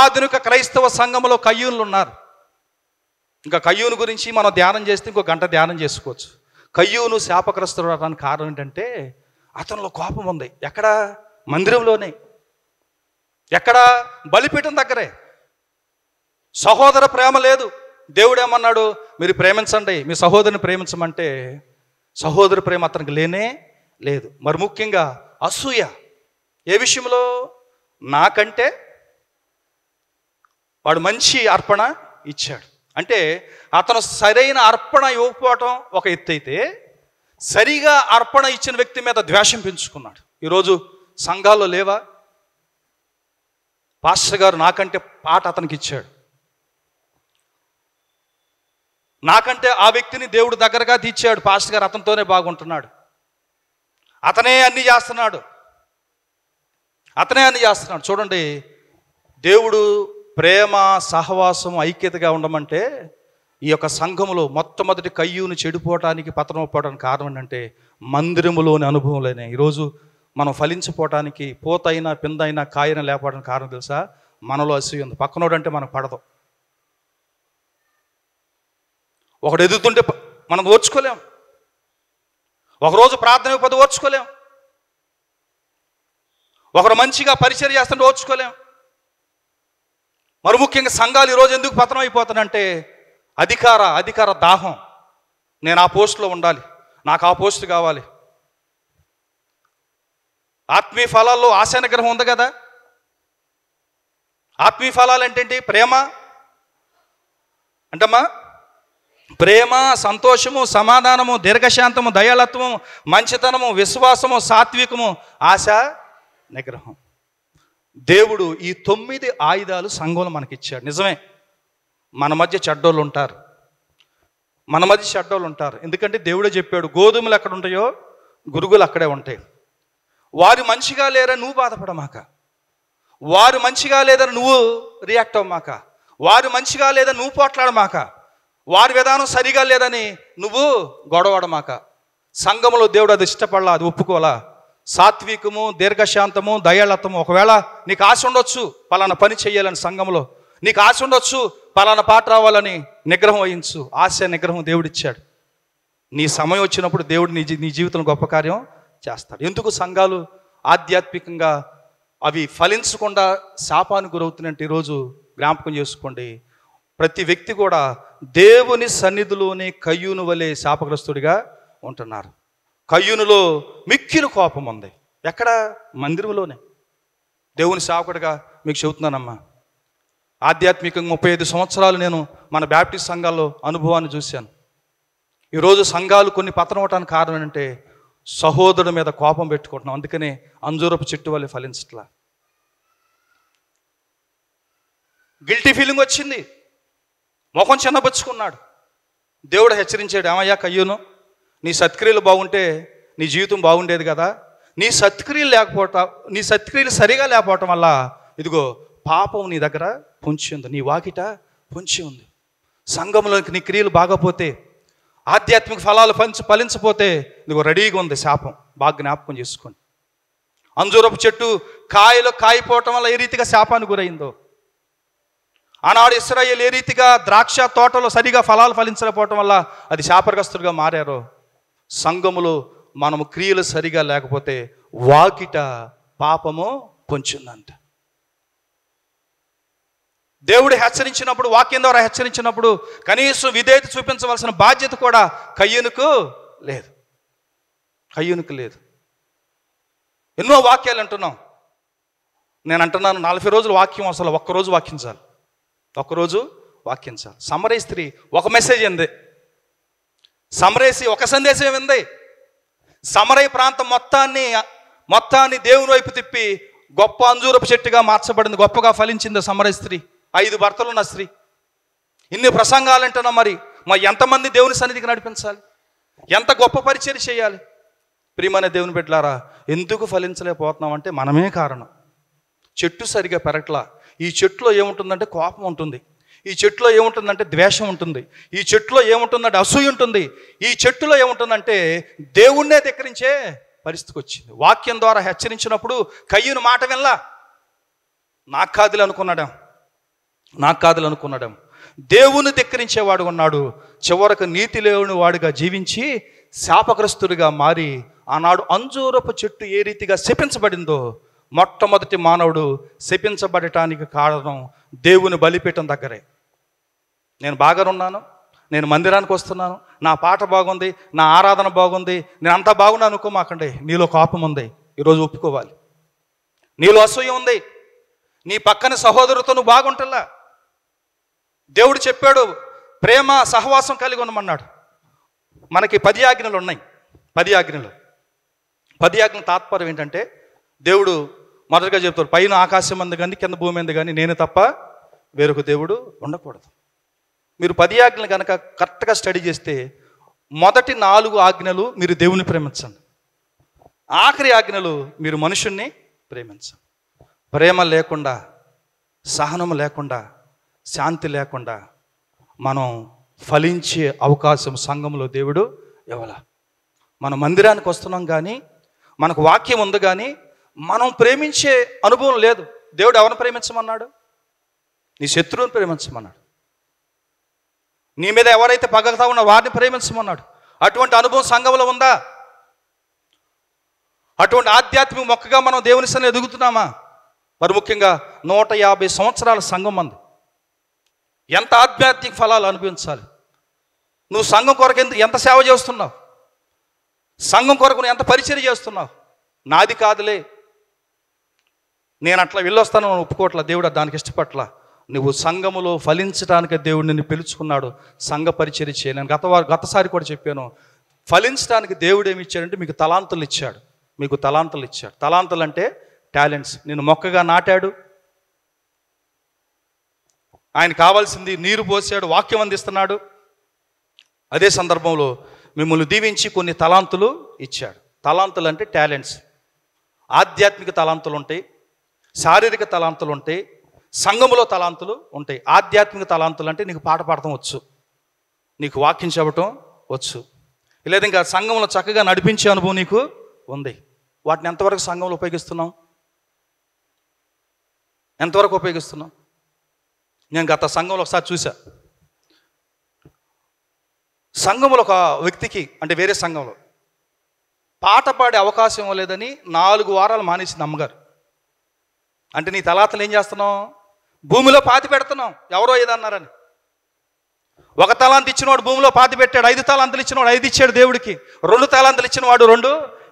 Speaker 4: ఆధునిక క్రైస్తవ సంఘంలో కయ్యూన్లు ఉన్నారు ఇంకా కయ్యూను గురించి మనం ధ్యానం చేస్తే ఇంకో గంట ధ్యానం చేసుకోవచ్చు కయ్యూను శాపగ్రస్తుడు అవడానికి కారణం ఏంటంటే అతనిలో కోపం ఉంది ఎక్కడ మందిరంలోనే ఎక్కడ బలిపీఠం దగ్గరే సహోదర ప్రేమ లేదు దేవుడు ఏమన్నాడు మీరు ప్రేమించండి మీ సహోదరుని ప్రేమించమంటే సహోదరు ప్రేమ అతనికి లేనే లేదు మరి ముఖ్యంగా అసూయ ఏ విషయంలో నాకంటే వాడు మంచి అర్పణ ఇచ్చాడు అంటే అతను సరైన అర్పణ ఇవ్వకపోవటం ఒక ఎత్తు అయితే సరిగా అర్పణ ఇచ్చిన వ్యక్తి మీద ద్వేషం పెంచుకున్నాడు ఈరోజు సంఘాల్లో లేవా పాస్టర్ గారు నాకంటే పాట అతనికి ఇచ్చాడు నాకంటే ఆ వ్యక్తిని దేవుడు దగ్గరగా తీర్చాడు పాస్ట్ గారు అతనితోనే బాగుంటున్నాడు అతనే అన్ని చేస్తున్నాడు అతనే అన్ని చేస్తున్నాడు చూడండి దేవుడు ప్రేమ సహవాసం ఐక్యతగా ఉండమంటే ఈ యొక్క సంఘములో మొట్టమొదటి కయ్యూని చెడిపోవటానికి పతనమైపోవడానికి కారణం ఏంటంటే మందిరములోని అనుభవంలోనే ఈరోజు మనం ఫలించిపోవటానికి పోతైనా పిందైనా కాయన లేకపోవడానికి కారణం తెలుసా మనలో అసూయ ఉంది పక్కనోడంటే మనకు పడదు ఒకడు ఎదుగుతుంటే మనం ఓర్చుకోలేం ఒకరోజు ప్రార్థన పదవి ఓర్చుకోలేం ఒకరు మంచిగా పరిచయం చేస్తుంటే ఓర్చుకోలేం మరి ముఖ్యంగా సంఘాలు ఈరోజు ఎందుకు పతనం అయిపోతానంటే అధికార అధికార దాహం నేను ఆ పోస్టులో ఉండాలి నాకు ఆ పోస్ట్ కావాలి ఆత్మీయ ఫలాల్లో ఆశానుగ్రహం ఉంది కదా ఆత్మీయ ఫలాలు ఏంటంటే ప్రేమ అంటమ్మా ప్రేమ సంతోషము సమాధానము దీర్ఘశాంతము దయాలత్వము మంచితనము విశ్వాసము సాత్వికము ఆశ నిగ్రహం దేవుడు ఈ తొమ్మిది ఆయుధాలు సంఘంలో మనకిచ్చాడు నిజమే మన మధ్య చెడ్డోళ్ళు ఉంటారు మన మధ్య చెడ్డోళ్ళు ఉంటారు ఎందుకంటే దేవుడే చెప్పాడు గోధుమలు ఎక్కడ ఉంటాయో గురుగులు అక్కడే ఉంటాయి వారు మంచిగా లేరా నువ్వు బాధపడమాక వారు మంచిగా లేదని నువ్వు రియాక్ట్ అవ్వమాక వారు మంచిగా లేదని నువ్వు పోట్లాడమాక వారి విధానం సరిగా లేదని నువ్వు గొడవడమాక సంఘములో దేవుడు అది ఇష్టపడలా అది ఒప్పుకోలా సాత్వికము దీర్ఘశాంతము దయాళత్వము ఒకవేళ నీకు ఆశ ఉండొచ్చు పలానా పని చేయాలని సంఘంలో నీకు ఆశ ఉండొచ్చు పలానా పాట రావాలని నిగ్రహం వహించు ఆశ నిగ్రహం దేవుడిచ్చాడు నీ సమయం వచ్చినప్పుడు దేవుడు నీ నీ జీవితంలో గొప్ప కార్యం చేస్తాడు ఎందుకు సంఘాలు ఆధ్యాత్మికంగా అవి ఫలించకుండా శాపానికి గురవుతున్నట్టు ఈరోజు జ్ఞాపకం చేసుకోండి ప్రతి వ్యక్తి కూడా దేవుని సన్నిధిలోనే కయ్యూను వలె శాపగ్రస్తుడిగా ఉంటున్నారు కయ్యూనులో మిక్కిలు కోపం ఉంది ఎక్కడ మందిరంలోనే దేవుని శాపకుడిగా మీకు చెబుతున్నానమ్మా ఆధ్యాత్మికంగా ముప్పై ఐదు సంవత్సరాలు నేను మన బ్యాప్టిస్ట్ సంఘాల్లో అనుభవాన్ని చూశాను ఈరోజు సంఘాలు కొన్ని పతనం అవటానికి కారణం ఏంటంటే సహోదరుడి మీద కోపం పెట్టుకుంటున్నాం అందుకనే అంజూరపు చెట్టు వల్ల ఫలించట్లా గిల్టీ ఫీలింగ్ వచ్చింది మొఖం చిన్నపరుచుకున్నాడు దేవుడు హెచ్చరించాడు ఏమయ్యా కయ్యూను నీ సత్క్రియలు బాగుంటే నీ జీవితం బాగుండేది కదా నీ సత్క్రియలు లేకపోవటం నీ సత్క్రియలు సరిగా లేకపోవటం వల్ల ఇదిగో పాపం నీ దగ్గర పొంచి ఉంది నీ వాకిట పొంచి ఉంది సంఘంలోకి నీ క్రియలు బాగపోతే ఆధ్యాత్మిక ఫలాలు పంచి ఫలించపోతే ఇదిగో రెడీగా ఉంది శాపం బాగా జ్ఞాపకం చేసుకోండి అంజూరపు చెట్టు కాయలు కాయిపోవటం వల్ల ఏ రీతిగా శాపానికి గురైందో ఆనాడు ఇస్రాయేల్ ఏ రీతిగా ద్రాక్ష తోటలో సరిగా ఫలాలు ఫలించకపోవటం వల్ల అది శాపగ్రస్తులుగా మారారు సంఘములు మనము క్రియలు సరిగా లేకపోతే వాకిట పాపము పొంచిందంట దేవుడు హెచ్చరించినప్పుడు వాక్యం ద్వారా హెచ్చరించినప్పుడు కనీసం విధేయత చూపించవలసిన బాధ్యత కూడా కయ్యనుకు లేదు కయ్యనుకు లేదు ఎన్నో వాక్యాలు అంటున్నాం నేను అంటున్నాను నలభై రోజులు వాక్యం అసలు ఒక్కరోజు వాకించాలి ఒకరోజు వాక్యం చాలు సమరే స్త్రీ ఒక మెసేజ్ ఉంది సమరేసి ఒక సందేశం ఏమింది సమరయ ప్రాంతం మొత్తాన్ని మొత్తాన్ని దేవుని వైపు తిప్పి గొప్ప అంజూరపు చెట్టుగా మార్చబడింది గొప్పగా ఫలించింది సమరయ స్త్రీ ఐదు భర్తలు ఉన్న స్త్రీ ఇన్ని ప్రసంగాలు అంటున్నా మరి మా ఎంతమంది దేవుని సన్నిధికి నడిపించాలి ఎంత గొప్ప పరిచయం చేయాలి ప్రియమైన దేవుని బిడ్డలారా ఎందుకు ఫలించలేకపోతున్నాం అంటే మనమే కారణం చెట్టు సరిగా పెరట్లా ఈ చెట్టులో ఏముంటుందంటే కోపం ఉంటుంది ఈ చెట్టులో ఏముంటుందంటే ద్వేషం ఉంటుంది ఈ చెట్టులో ఏముంటుందంటే అసూయ ఉంటుంది ఈ చెట్టులో ఏముంటుందంటే దేవుణ్ణే ధిక్కరించే పరిస్థితికి వచ్చింది వాక్యం ద్వారా హెచ్చరించినప్పుడు కయ్యను మాట వినలా నాకు కాదులు అనుకున్నాడం నాకు కాదులు అనుకున్నాడం దేవుని ధిక్కరించేవాడు ఉన్నాడు చివరకు నీతి లేవుని వాడుగా జీవించి శాపగ్రస్తుడిగా మారి ఆనాడు అంజూరపు చెట్టు ఏ రీతిగా శపించబడిందో మొట్టమొదటి మానవుడు శపించబడటానికి కారణం దేవుని బలిపీఠం దగ్గరే నేను ఉన్నాను నేను మందిరానికి వస్తున్నాను నా పాట బాగుంది నా ఆరాధన బాగుంది నేను అంతా బాగున్నా అనుకోమాకండి నీలో కోపం ఉంది ఈరోజు ఒప్పుకోవాలి నీలో అసూయ ఉంది నీ పక్కన సహోదరుతో నువ్వు బాగుంటలా దేవుడు చెప్పాడు ప్రేమ సహవాసం కలిగి ఉండమన్నాడు మనకి పది ఆజ్ఞలు ఉన్నాయి పది ఆజ్ఞలు పది ఆజ్ఞల తాత్పర్యం ఏంటంటే దేవుడు మొదటిగా చెప్తారు పైన ఆకాశం అందు కానీ కింద భూమి అందు కానీ నేను తప్ప వేరొక దేవుడు ఉండకూడదు మీరు పది ఆజ్ఞలు కనుక కరెక్ట్గా స్టడీ చేస్తే మొదటి నాలుగు ఆజ్ఞలు మీరు దేవుని ప్రేమించండి ఆఖరి ఆజ్ఞలు మీరు మనుషుణ్ణి ప్రేమించండి ప్రేమ లేకుండా సహనం లేకుండా శాంతి లేకుండా మనం ఫలించే అవకాశం సంఘంలో దేవుడు ఇవ్వాల మన మందిరానికి వస్తున్నాం కానీ మనకు వాక్యం ఉంది కానీ మనం ప్రేమించే అనుభవం లేదు దేవుడు ఎవరిని ప్రేమించమన్నాడు నీ శత్రువుని ప్రేమించమన్నాడు నీ మీద ఎవరైతే పగలుతా ఉన్నా వారిని ప్రేమించమన్నాడు అటువంటి అనుభవం సంఘంలో ఉందా అటువంటి ఆధ్యాత్మిక మొక్కగా మనం దేవుని సన్ని ఎదుగుతున్నామా మరి ముఖ్యంగా నూట యాభై సంవత్సరాల సంఘం అంది ఎంత ఆధ్యాత్మిక ఫలాలు అనుభవించాలి నువ్వు సంఘం కొరకు ఎందుకు ఎంత సేవ చేస్తున్నావు సంఘం కొరకు నువ్వు ఎంత పరిచయం చేస్తున్నావు నాది కాదులే నేను అట్లా వెళ్ళొస్తాను నువ్వు ఒప్పుకోవట్లా దేవుడు దానికి ఇష్టపట్ల నువ్వు సంఘములో ఫలించడానికి దేవుడు నిన్ను పిలుచుకున్నాడు సంఘ పరిచర్ చేయ నేను గత గతసారి కూడా చెప్పాను ఫలించడానికి దేవుడు ఏమి ఇచ్చాడంటే మీకు తలాంతులు ఇచ్చాడు మీకు తలాంతులు ఇచ్చాడు తలాంతులు అంటే టాలెంట్స్ నేను మొక్కగా నాటాడు ఆయన కావాల్సింది నీరు పోసాడు వాక్యం అందిస్తున్నాడు అదే సందర్భంలో మిమ్మల్ని దీవించి కొన్ని తలాంతులు ఇచ్చాడు తలాంతులు అంటే టాలెంట్స్ ఆధ్యాత్మిక తలాంతులు ఉంటాయి శారీరక తలాంతులు ఉంటాయి సంఘములో తలాంతులు ఉంటాయి ఆధ్యాత్మిక తలాంతులు అంటే నీకు పాట పాడటం వచ్చు నీకు వాక్యం చెప్పటం వచ్చు లేదా ఇంకా సంఘంలో చక్కగా నడిపించే అనుభవం నీకు ఉంది వాటిని ఎంతవరకు సంఘంలో ఉపయోగిస్తున్నాం ఎంతవరకు ఉపయోగిస్తున్నాం నేను గత సంఘంలో ఒకసారి చూసా సంఘంలో ఒక వ్యక్తికి అంటే వేరే సంఘంలో పాట పాడే అవకాశం లేదని నాలుగు వారాలు మానేసింది అమ్మగారు అంటే నీ తలాతలు ఏం చేస్తున్నావు భూమిలో పాతి పెడుతున్నావు ఎవరో ఏదన్నారని ఒక తలాంతి ఇచ్చినవాడు భూమిలో పాతి పెట్టాడు ఐదు తలాంతులు ఇచ్చినవాడు ఐదు ఇచ్చాడు దేవుడికి రెండు తలాంతులు ఇచ్చినవాడు రెండు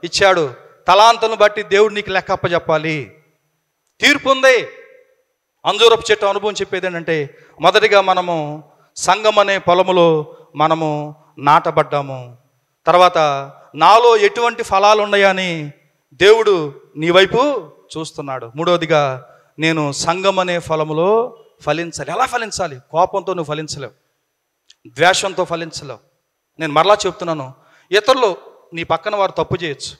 Speaker 4: ఇచ్చాడు తలాంతులను బట్టి దేవుడు నీకు లెక్క చెప్పాలి తీర్పు ఉంది అంజూరపు చెట్టు అనుభవం చెప్పేది ఏంటంటే మొదటిగా మనము సంఘం అనే పొలములో మనము నాటబడ్డాము తర్వాత నాలో ఎటువంటి ఫలాలు ఉన్నాయని దేవుడు నీ వైపు చూస్తున్నాడు మూడవదిగా నేను సంఘం అనే ఫలములో ఫలించాలి ఎలా ఫలించాలి కోపంతో నువ్వు ఫలించలేవు ద్వేషంతో ఫలించలేవు నేను మరలా చెప్తున్నాను ఇతరులు నీ పక్కన వారు తప్పు చేయొచ్చు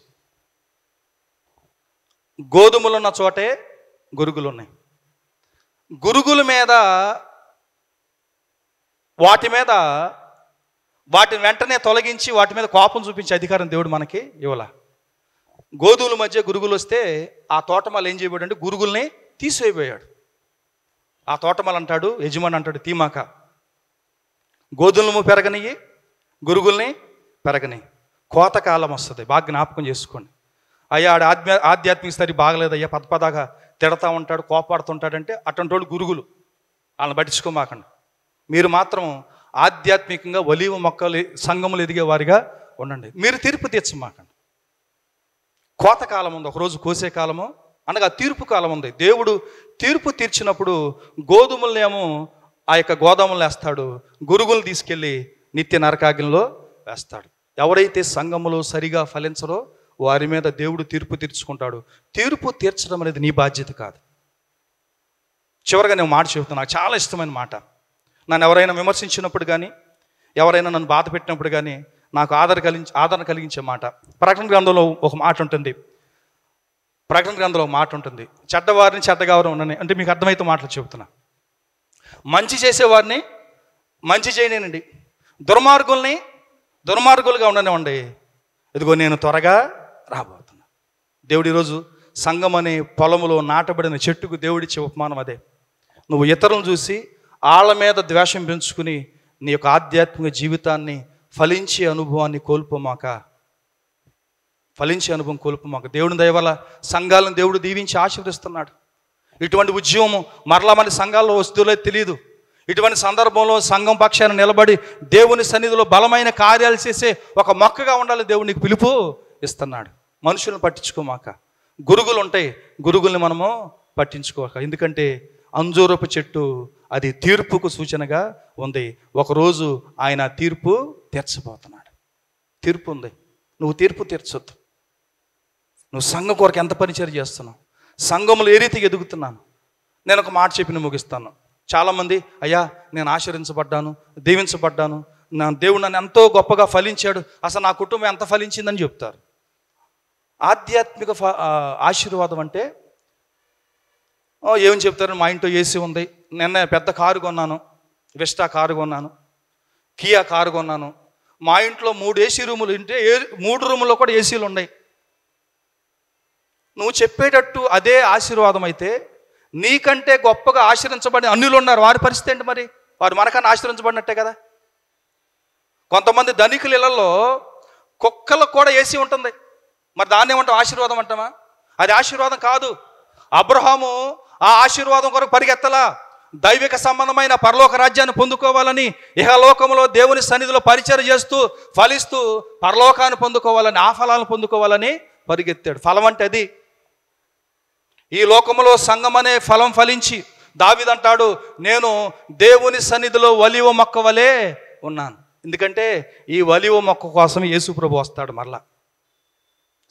Speaker 4: గోధుమలున్న చోటే గురుగులు ఉన్నాయి గురుగుల మీద వాటి మీద వాటిని వెంటనే తొలగించి వాటి మీద కోపం చూపించే అధికారం దేవుడు మనకి ఇవ్వలా గోధువుల మధ్య గురుగులు వస్తే ఆ తోటమాలు ఏం చేయబోయాడు అంటే గురుగుల్ని తీసివేయబోయాడు ఆ తోటమాల అంటాడు యజమాని అంటాడు తీమాక గోధుమలు పెరగనియి గురుగుల్ని పెరగనియి కోతకాలం వస్తుంది బాగా జ్ఞాపకం చేసుకోండి అయ్యా ఆడ ఆధ్యా ఆధ్యాత్మిక స్థాయి పద పదపదాగా తిడతా ఉంటాడు కోపాడుతుంటాడంటే అటువంటి వాళ్ళు గురుగులు వాళ్ళని పట్టించుకోమాకండి మీరు మాత్రం ఆధ్యాత్మికంగా ఒలివ మొక్కలు సంఘములు ఎదిగే వారిగా ఉండండి మీరు తీర్పు తీర్చమాకండి కోతకాలం ఉంది ఒకరోజు కోసే కాలము అనగా తీర్పు కాలం ఉంది దేవుడు తీర్పు తీర్చినప్పుడు గోధుమలనేమో ఆ యొక్క గోదాములు వేస్తాడు గురుగులు తీసుకెళ్ళి నిత్య నరకాగ్నిలో వేస్తాడు ఎవరైతే సంఘములో సరిగా ఫలించరో వారి మీద దేవుడు తీర్పు తీర్చుకుంటాడు తీర్పు తీర్చడం అనేది నీ బాధ్యత కాదు చివరిగా నేను మాట చెబుతాను నాకు చాలా ఇష్టమైన మాట నన్ను ఎవరైనా విమర్శించినప్పుడు కానీ ఎవరైనా నన్ను బాధ పెట్టినప్పుడు కానీ నాకు ఆదర కలిగించి ఆదరణ కలిగించే మాట ప్రకటన గ్రంథంలో ఒక మాట ఉంటుంది ప్రకటన గ్రంథంలో ఒక మాట ఉంటుంది చెడ్డవారిని చెడ్డగావరం ఉండని అంటే మీకు అర్థమైతే మాటలు చెబుతున్నా మంచి చేసేవారిని మంచి చేయనేనండి దుర్మార్గుల్ని దుర్మార్గులుగా ఉండనివ్వండి ఇదిగో నేను త్వరగా రాబోతున్నా దేవుడు ఈరోజు సంగం అనే పొలములో నాటబడిన చెట్టుకు దేవుడిచ్చే ఉపమానం అదే నువ్వు ఇతరులను చూసి ఆళ్ళ మీద ద్వేషం పెంచుకుని నీ యొక్క ఆధ్యాత్మిక జీవితాన్ని ఫలించే అనుభవాన్ని కోల్పోమాక ఫలించే అనుభవం కోల్పోమాక దేవుని దయవల్ల సంఘాలను దేవుడు దీవించి ఆశీర్వదిస్తున్నాడు ఇటువంటి ఉద్యమం మరలా మన సంఘాల్లో వస్తువులే తెలియదు ఇటువంటి సందర్భంలో సంఘం పక్షాన్ని నిలబడి దేవుని సన్నిధిలో బలమైన కార్యాలు చేసే ఒక మొక్కగా ఉండాలి దేవునికి పిలుపు ఇస్తున్నాడు మనుషులను పట్టించుకోమాక గురుగులు ఉంటాయి గురుగుల్ని మనము పట్టించుకోక ఎందుకంటే అంజూరపు చెట్టు అది తీర్పుకు సూచనగా ఉంది ఒకరోజు ఆయన తీర్పు తీర్చబోతున్నాడు తీర్పు ఉంది నువ్వు తీర్పు తీర్చొద్దు నువ్వు సంఘం కొరకు ఎంత పరిచయం చేస్తున్నావు సంఘములు ఏ రీతికి ఎదుగుతున్నాను నేను ఒక మాట చెప్పి ముగిస్తాను చాలామంది అయ్యా నేను ఆశ్రయించబడ్డాను దీవించబడ్డాను నా దేవుడు నన్ను ఎంతో గొప్పగా ఫలించాడు అసలు నా కుటుంబం ఎంత ఫలించిందని చెప్తారు ఆధ్యాత్మిక ఆశీర్వాదం అంటే ఏమని చెప్తారు మా ఇంట్లో ఏసీ ఉంది నిన్న పెద్ద కారు కొన్నాను విస్టా కారు కొన్నాను కియా కారు కొన్నాను మా ఇంట్లో మూడు ఏసీ రూములు ఉంటే ఏ మూడు రూముల్లో కూడా ఏసీలు ఉన్నాయి నువ్వు చెప్పేటట్టు అదే ఆశీర్వాదం అయితే నీకంటే గొప్పగా ఆశ్రయించబడిన అన్నిలు ఉన్నారు వారి పరిస్థితి ఏంటి మరి వారు మనకన్నా ఆశ్రయించబడినట్టే కదా కొంతమంది ధనికుల ఇళ్లలో కుక్కలకు కూడా ఏసీ ఉంటుంది మరి దాన్ని ఏమంటాం ఆశీర్వాదం అంటామా అది ఆశీర్వాదం కాదు అబ్రహాము ఆ ఆశీర్వాదం కొరకు పరిగెత్తలా దైవిక సంబంధమైన పరలోక రాజ్యాన్ని పొందుకోవాలని ఇహలోకంలో దేవుని సన్నిధిలో పరిచయం చేస్తూ ఫలిస్తూ పరలోకాన్ని పొందుకోవాలని ఆ ఫలాలను పొందుకోవాలని పరిగెత్తాడు ఫలం అంటే అది ఈ లోకంలో సంఘం అనే ఫలం ఫలించి దావిదంటాడు నేను దేవుని సన్నిధిలో వలివ మొక్క వలె ఉన్నాను ఎందుకంటే ఈ వలివ మొక్క కోసం యేసుప్రభు వస్తాడు మరలా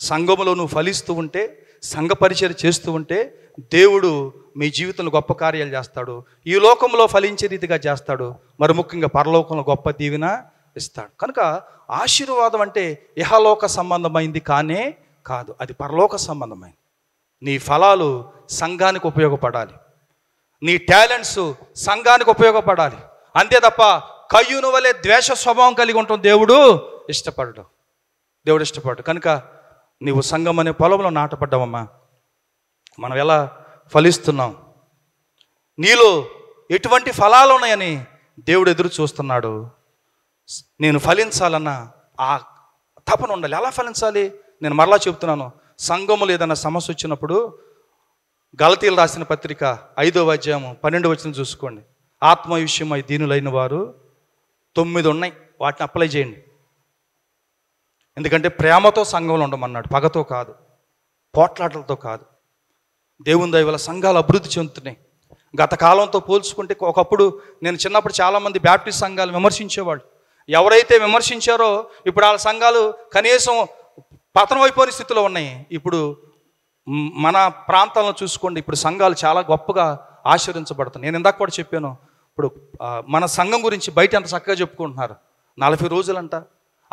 Speaker 4: సంఘములో నువ్వు ఫలిస్తూ ఉంటే సంఘ పరిచయం చేస్తూ ఉంటే దేవుడు మీ జీవితంలో గొప్ప కార్యాలు చేస్తాడు ఈ లోకంలో ఫలించే రీతిగా చేస్తాడు మరి ముఖ్యంగా పరలోకంలో గొప్ప దీవెన ఇస్తాడు కనుక ఆశీర్వాదం అంటే ఇహలోక సంబంధమైంది కానే కాదు అది పరలోక సంబంధమైంది నీ ఫలాలు సంఘానికి ఉపయోగపడాలి నీ టాలెంట్స్ సంఘానికి ఉపయోగపడాలి అంతే తప్ప కయ్యూను వలె ద్వేష స్వభావం కలిగి ఉంటుంది దేవుడు ఇష్టపడడు దేవుడు ఇష్టపడడు కనుక నీవు సంఘం అనే పొలంలో నాటపడ్డావమ్మా మనం ఎలా ఫలిస్తున్నాం నీలో ఎటువంటి ఫలాలు ఉన్నాయని దేవుడు ఎదురు చూస్తున్నాడు నేను ఫలించాలన్న ఆ తపన ఉండాలి ఎలా ఫలించాలి నేను మరలా చెప్తున్నాను సంఘములు ఏదైనా సమస్య వచ్చినప్పుడు గలతీలు రాసిన పత్రిక ఐదో అధ్యాయం పన్నెండు వచ్చిన చూసుకోండి ఆత్మ విషయమై దీనులైన వారు తొమ్మిది ఉన్నాయి వాటిని అప్లై చేయండి ఎందుకంటే ప్రేమతో సంఘంలో ఉండమన్నాడు పగతో కాదు పోట్లాటలతో కాదు దేవుని దయవల సంఘాలు అభివృద్ధి చెందుతున్నాయి గత కాలంతో పోల్చుకుంటే ఒకప్పుడు నేను చిన్నప్పుడు చాలామంది బ్యాప్టిస్ట్ సంఘాలు విమర్శించేవాళ్ళు ఎవరైతే విమర్శించారో ఇప్పుడు వాళ్ళ సంఘాలు కనీసం పతనమైపోయిన స్థితిలో ఉన్నాయి ఇప్పుడు మన ప్రాంతంలో చూసుకోండి ఇప్పుడు సంఘాలు చాలా గొప్పగా ఆచరించబడుతుంది నేను ఇందాక కూడా చెప్పాను ఇప్పుడు మన సంఘం గురించి బయట ఎంత చక్కగా చెప్పుకుంటున్నారు నలభై రోజులంట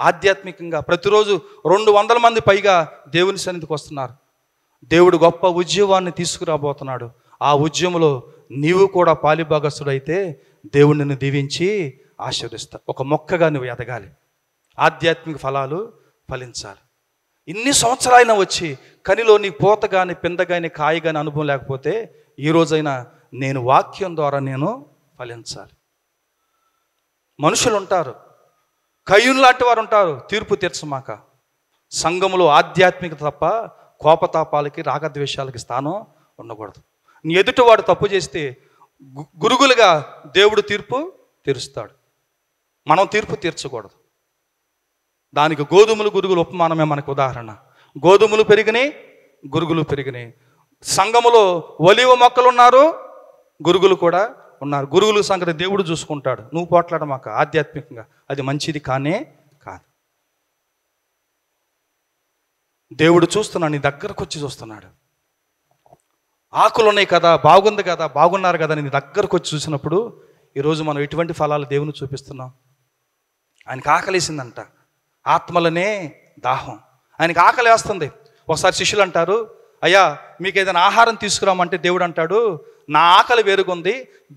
Speaker 4: ఆధ్యాత్మికంగా ప్రతిరోజు రెండు వందల మంది పైగా దేవుని సన్నిధికి వస్తున్నారు దేవుడు గొప్ప ఉద్యమాన్ని తీసుకురాబోతున్నాడు ఆ ఉద్యమంలో నీవు కూడా పాలిభాగస్తుడైతే దేవుడు నిన్ను దీవించి ఆశీర్దిస్తా ఒక మొక్కగా నువ్వు ఎదగాలి ఆధ్యాత్మిక ఫలాలు ఫలించాలి ఇన్ని సంవత్సరాలైనా వచ్చి కనిలో నీ పోత కానీ పింద కానీ కాయ కానీ అనుభవం లేకపోతే ఈరోజైనా నేను వాక్యం ద్వారా నేను ఫలించాలి మనుషులు ఉంటారు కయ్యూన్ లాంటి వారు ఉంటారు తీర్పు తీర్చమాక సంఘములు ఆధ్యాత్మిక తప్ప కోపతాపాలకి రాగద్వేషాలకి స్థానం ఉండకూడదు నీ ఎదుటివాడు తప్పు చేస్తే గురుగులుగా దేవుడు తీర్పు తీరుస్తాడు మనం తీర్పు తీర్చకూడదు దానికి గోధుమలు గురుగులు ఉపమానమే మనకు ఉదాహరణ గోధుమలు పెరిగినాయి గురుగులు పెరిగినాయి సంఘములో ఒలివ మొక్కలు ఉన్నారు గురుగులు కూడా ఉన్నారు గురువుల సంగతి దేవుడు చూసుకుంటాడు నువ్వు పోట్లాడమాక ఆధ్యాత్మికంగా అది మంచిది కానీ దేవుడు చూస్తున్నాడు నీ దగ్గరకు వచ్చి చూస్తున్నాడు ఆకులు ఉన్నాయి కదా బాగుంది కదా బాగున్నారు కదా నీ దగ్గరకు వచ్చి చూసినప్పుడు ఈరోజు మనం ఎటువంటి ఫలాలు దేవుని చూపిస్తున్నాం ఆయనకి ఆకలేసిందంట ఆత్మలనే దాహం ఆయనకి ఆకలి వేస్తుంది ఒకసారి శిష్యులు అంటారు అయ్యా మీకు ఏదైనా ఆహారం తీసుకురామంటే దేవుడు అంటాడు నా ఆకలి వేరుగుంది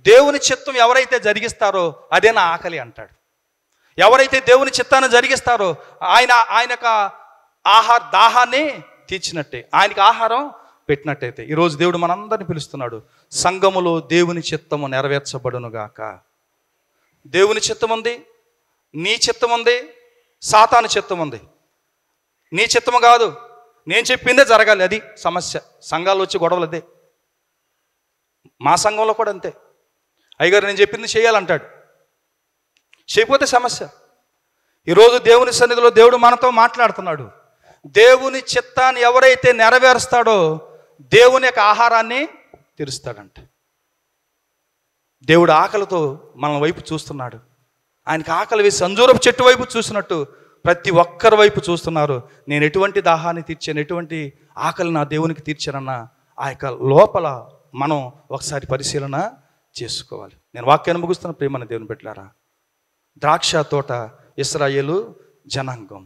Speaker 4: దేవుని చిత్తం ఎవరైతే జరిగిస్తారో అదే నా ఆకలి అంటాడు ఎవరైతే దేవుని చిత్తాన్ని జరిగిస్తారో ఆయన ఆయన ఆహార దాహాన్ని తీర్చినట్టే ఆయనకి ఆహారం పెట్టినట్టయితే ఈరోజు దేవుడు మనందరిని పిలుస్తున్నాడు సంఘములో దేవుని చిత్తము నెరవేర్చబడునుగాక దేవుని చిత్తం ఉంది నీ చిత్తం ఉంది సాతాను చిత్తం ఉంది నీ చిత్తము కాదు నేను చెప్పిందే జరగాలి అది సమస్య సంఘాలు వచ్చి గొడవలు అదే మా సంఘంలో కూడా అంతే అయ్యగారు నేను చెప్పింది చేయాలంటాడు చేయకపోతే సమస్య ఈరోజు దేవుని సన్నిధిలో దేవుడు మనతో మాట్లాడుతున్నాడు దేవుని చిత్తాన్ని ఎవరైతే నెరవేరుస్తాడో దేవుని యొక్క ఆహారాన్ని తీరుస్తాడంట దేవుడు ఆకలితో మన వైపు చూస్తున్నాడు ఆయనకి ఆకలి వేసి అంజూరపు చెట్టు వైపు చూసినట్టు ప్రతి ఒక్కరి వైపు చూస్తున్నారు నేను ఎటువంటి దాహాన్ని తీర్చాను ఎటువంటి ఆకలి నా దేవునికి తీర్చానన్న ఆ యొక్క లోపల మనం ఒకసారి పరిశీలన చేసుకోవాలి నేను వాక్యాన్ని ముగుస్తున్న ప్రేమ దేవుని పెట్టారా ద్రాక్ష తోట ఇస్రాయేలు జనాంగం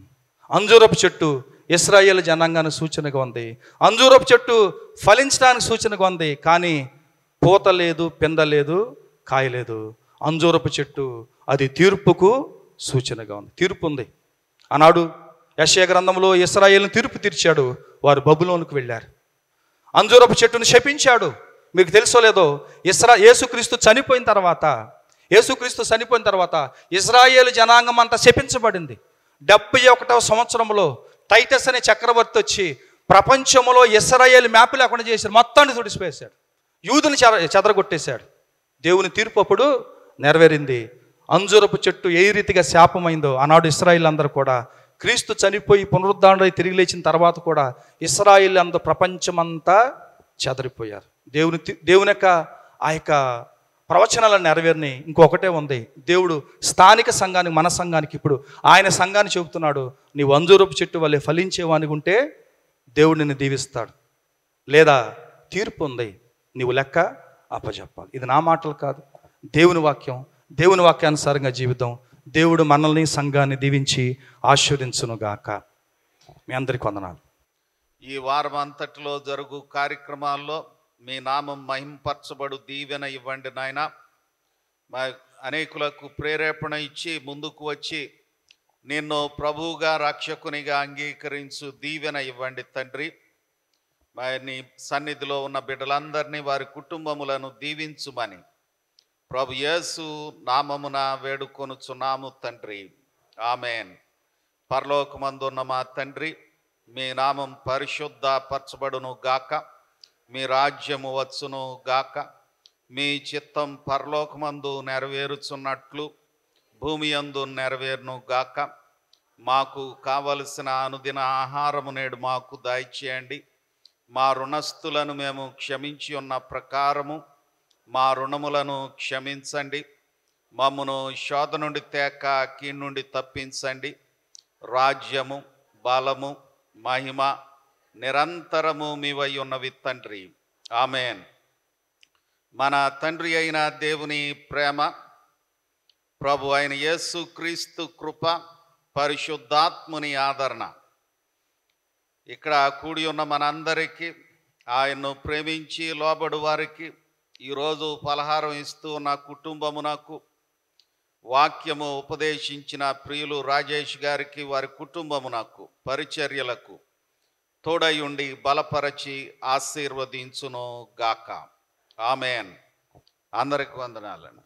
Speaker 4: అంజూరపు చెట్టు ఇస్రాయేల్ జనాంగాన్ని సూచనగా ఉంది అంజూరపు చెట్టు ఫలించడానికి సూచనగా ఉంది కానీ పూత లేదు పింద లేదు కాయలేదు అంజూరపు చెట్టు అది తీర్పుకు సూచనగా ఉంది తీర్పు ఉంది అన్నాడు యశయ గ్రంథంలో ఇస్రాయేల్ని తీర్పు తీర్చాడు వారు బబులోనికి వెళ్ళారు అంజూరపు చెట్టును శపించాడు మీకు తెలుసో లేదో ఇస్రా యేసుక్రీస్తు చనిపోయిన తర్వాత యేసుక్రీస్తు చనిపోయిన తర్వాత ఇజ్రాయేల్ జనాంగం అంతా శపించబడింది డెబ్బై ఒకటవ సంవత్సరంలో టైటస్ అనే చక్రవర్తి వచ్చి ప్రపంచంలో ఇస్రాయేల్ మ్యాప్ లేకుండా చేశాడు మొత్తాన్ని తుడిసిపోయేశాడు యూదుని చెదరగొట్టేశాడు దేవుని తీర్పు అప్పుడు నెరవేరింది అంజురపు చెట్టు ఏ రీతిగా శాపమైందో ఆనాడు ఇస్రాయిల్ అందరూ కూడా క్రీస్తు చనిపోయి పునరుద్ధారణై తిరిగి లేచిన తర్వాత కూడా ఇస్రాయిల్ అంత ప్రపంచమంతా చెదరిపోయారు దేవుని దేవుని యొక్క ఆ యొక్క ప్రవచనాలను నెరవేరిని ఇంకొకటే ఉంది దేవుడు స్థానిక సంఘానికి మన సంఘానికి ఇప్పుడు ఆయన సంఘాన్ని చెబుతున్నాడు నీ వంజూరపు చెట్టు వల్లే ఫలించేవానికి ఉంటే దేవుడు నిన్ను దీవిస్తాడు లేదా తీర్పు ఉంది నీవు లెక్క అప్పచెప్పాలి ఇది నా మాటలు కాదు దేవుని వాక్యం దేవుని వాక్యానుసారంగా జీవితం దేవుడు మనల్ని సంఘాన్ని దీవించి ఆశీర్వించునుగాక మీ అందరికి వందనాలు
Speaker 1: ఈ వారం అంతటిలో జరుగు కార్యక్రమాల్లో మీ నామం మహింపరచబడు దీవెన ఇవ్వండి నాయన మా అనేకులకు ప్రేరేపణ ఇచ్చి ముందుకు వచ్చి నిన్ను ప్రభువుగా రక్షకునిగా అంగీకరించు దీవెన ఇవ్వండి తండ్రి వారిని సన్నిధిలో ఉన్న బిడ్డలందరినీ వారి కుటుంబములను దీవించుమని ప్రభు యేసు నామమున వేడుకొనుచున్నాము తండ్రి ఆమెన్ పరలోకమందున్న మా తండ్రి మీ నామం పరిశుద్ధ పరచబడును గాక మీ రాజ్యము వచ్చును గాక మీ చిత్తం పరలోకమందు నెరవేరుచున్నట్లు భూమి అందు నెరవేరును గాక మాకు కావలసిన అనుదిన ఆహారము నేడు మాకు దాయిచేయండి మా రుణస్థులను మేము క్షమించి ఉన్న ప్రకారము మా రుణములను క్షమించండి మమ్మను శోధ నుండి తేక కీ నుండి తప్పించండి రాజ్యము బలము మహిమ నిరంతరము మీవై ఉన్నవి తండ్రి ఆమెన్ మన తండ్రి అయిన దేవుని ప్రేమ ప్రభు అయిన యేసు క్రీస్తు కృప పరిశుద్ధాత్ముని ఆదరణ ఇక్కడ కూడి ఉన్న మనందరికీ ఆయన్ను ప్రేమించి లోబడు వారికి ఈరోజు పలహారం ఇస్తూ నా కుటుంబము నాకు వాక్యము ఉపదేశించిన ప్రియులు రాజేష్ గారికి వారి కుటుంబము నాకు పరిచర్యలకు తోడై ఉండి బలపరచి ఆశీర్వదించును గాక ఆమెన్ అందరికి వందనాలండి